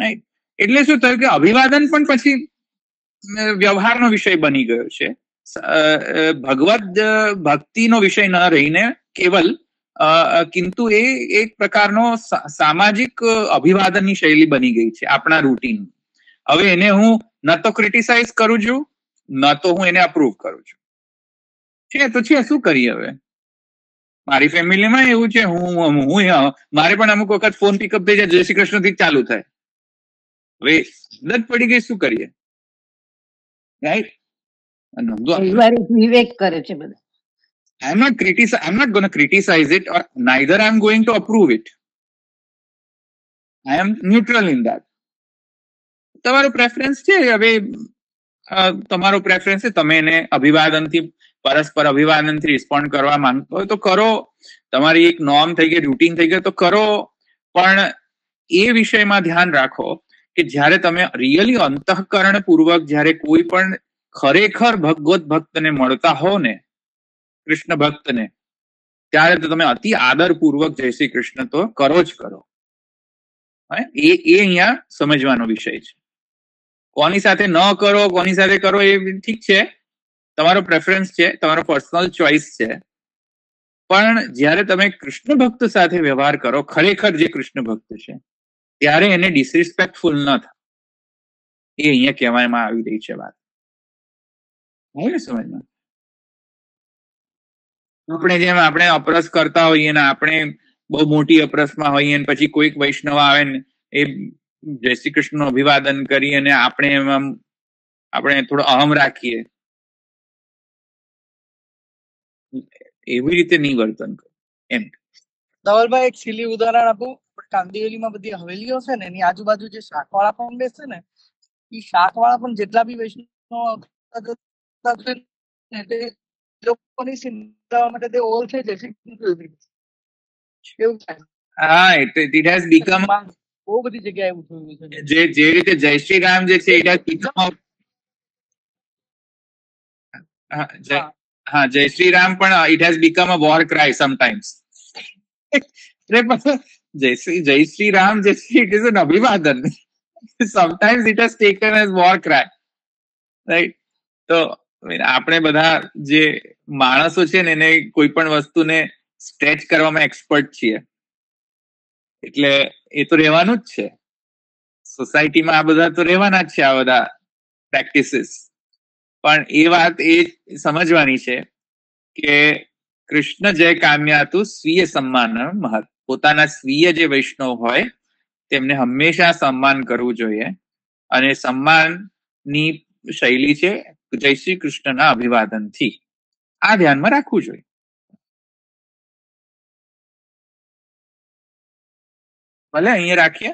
રાઈટ એટલે શું થયું કે અભિવાદન પણ પછી વ્યવહારનો વિષય બની ગયો છે ભગવદ ભક્તિનો વિષય ન રહીને કેવલ કિંતુ એ એક પ્રકારનો સામાજિક અભિવાદનની શૈલી બની ગઈ છે આપણા રૂટીન હવે એને હું ન તો ક્રિટિસાઇઝ કરું છું ન તો હું એને અપ્રૂવ કરું છું છે તો છે શું કરીએ હવે મારી ફેમિલીમાં એવું છે હું હું મારે પણ અમુક વખત ફોન પિકઅપ થઈ જાય જય શ્રી કૃષ્ણથી ચાલુ થાય હવે લત પડી ગઈ શું કરીએ રાઈટ વિવેક કરે છે બધા I am not criticize I am not gonna criticize it or neither I am going to approve it I am neutral in that તમારો પ્રેફરન્સ છે હવે તમારો પ્રેફરન્સ છે તમે એને અભિવાદનથી પરસ્પર અભિવાદનથી રિસ્પોન્ડ કરવા માંગતો હોય તો કરો તમારી એક નોર્મ થઈ ગઈ રૂટીન થઈ ગયો તો કરો પણ એ વિષયમાં ધ્યાન રાખો કે જ્યારે તમે રિયલી અંતઃકરણ પૂર્વક જ્યારે કોઈ પણ ખરેખર ભગવત ભક્તને મળતા હો ને કૃષ્ણ ભક્તને ત્યારે તો તમે અતિ આદરપૂર્વક જય શ્રી કૃષ્ણ તો કરો જ કરો એ એ અહીંયા સમજવાનો વિષય છે કોની સાથે ન કરો કોની સાથે કરો એ ઠીક છે તમારો પ્રેફરન્સ છે તમારો પર્સનલ ચોઇસ છે પણ જ્યારે તમે કૃષ્ણ ભક્ત સાથે વ્યવહાર કરો ખરેખર જે કૃષ્ણ ભક્ત છે ત્યારે એને ડિસરિસ્પેક્ટફુલ ન થાય એ અહીંયા કહેવામાં આવી રહી છે વાત સમજમાં આપણે જેમ આપણે અપરસ કરતા હોઈએ ને આપણે બહુ મોટી અપરસમાં હોઈએ ને પછી કોઈક વૈષ્ણવ આવે ને એ જય શ્રી કૃષ્ણ અભિવાદન કરી અને આપણે એમાં આપણે થોડો અહમ રાખીએ એવી રીતે નહીં વર્તન એમ ધવલભાઈ એક સિલી ઉદાહરણ આપું કાંદિવલીમાં બધી હવેલીઓ છે ને એની આજુબાજુ જે શાકવાળા પણ બેસે ને એ શાકવાળા પણ જેટલા બી વૈષ્ણવ લોકોની સિંધા માટે તે ઓલ છે જય એવું થાય હા ઇટ હેઝ બીકમ બહુ બધી જગ્યાએ જે જે રીતે જય શ્રી રામ જે છે ઇટ હેઝ બીકમ હા જય શ્રી રામ પણ it has become a war cry sometimes જયશ્રી જય Shri Ram Ram, Jai Sri, it is an abhivadan. Sometimes it has taken as war cry. તો આપણે બધા જે માણસો છે ને એને કોઈ પણ વસ્તુને સ્ટ્રેચ કરવામાં એક્સપર્ટ છીએ એટલે એ તો રહેવાનું જ છે સોસાયટીમાં આ બધા તો રહેવાના જ છે આ બધા પ્રેક્ટિસીસ પણ એ વાત એ સમજવાની છે કે કૃષ્ણ જય કામ્યા કામ્યાતું સ્વીય સન્માન મહત્વ પોતાના સ્વીય જે વૈષ્ણવ હોય તેમને હંમેશા સન્માન કરવું જોઈએ અને સન્માનની શૈલી છે જય શ્રી કૃષ્ણના અભિવાદનથી આ ધ્યાનમાં રાખવું જોઈએ ભલે અહીંયા રાખીએ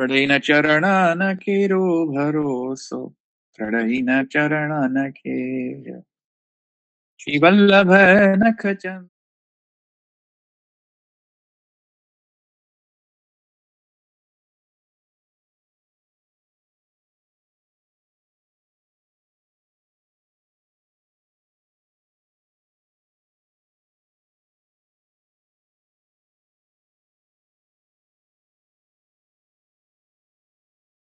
રડઈના ચરણ કેરો ભરોસો રડઈના ચરણ કે શ્રી વલ્લભ નખ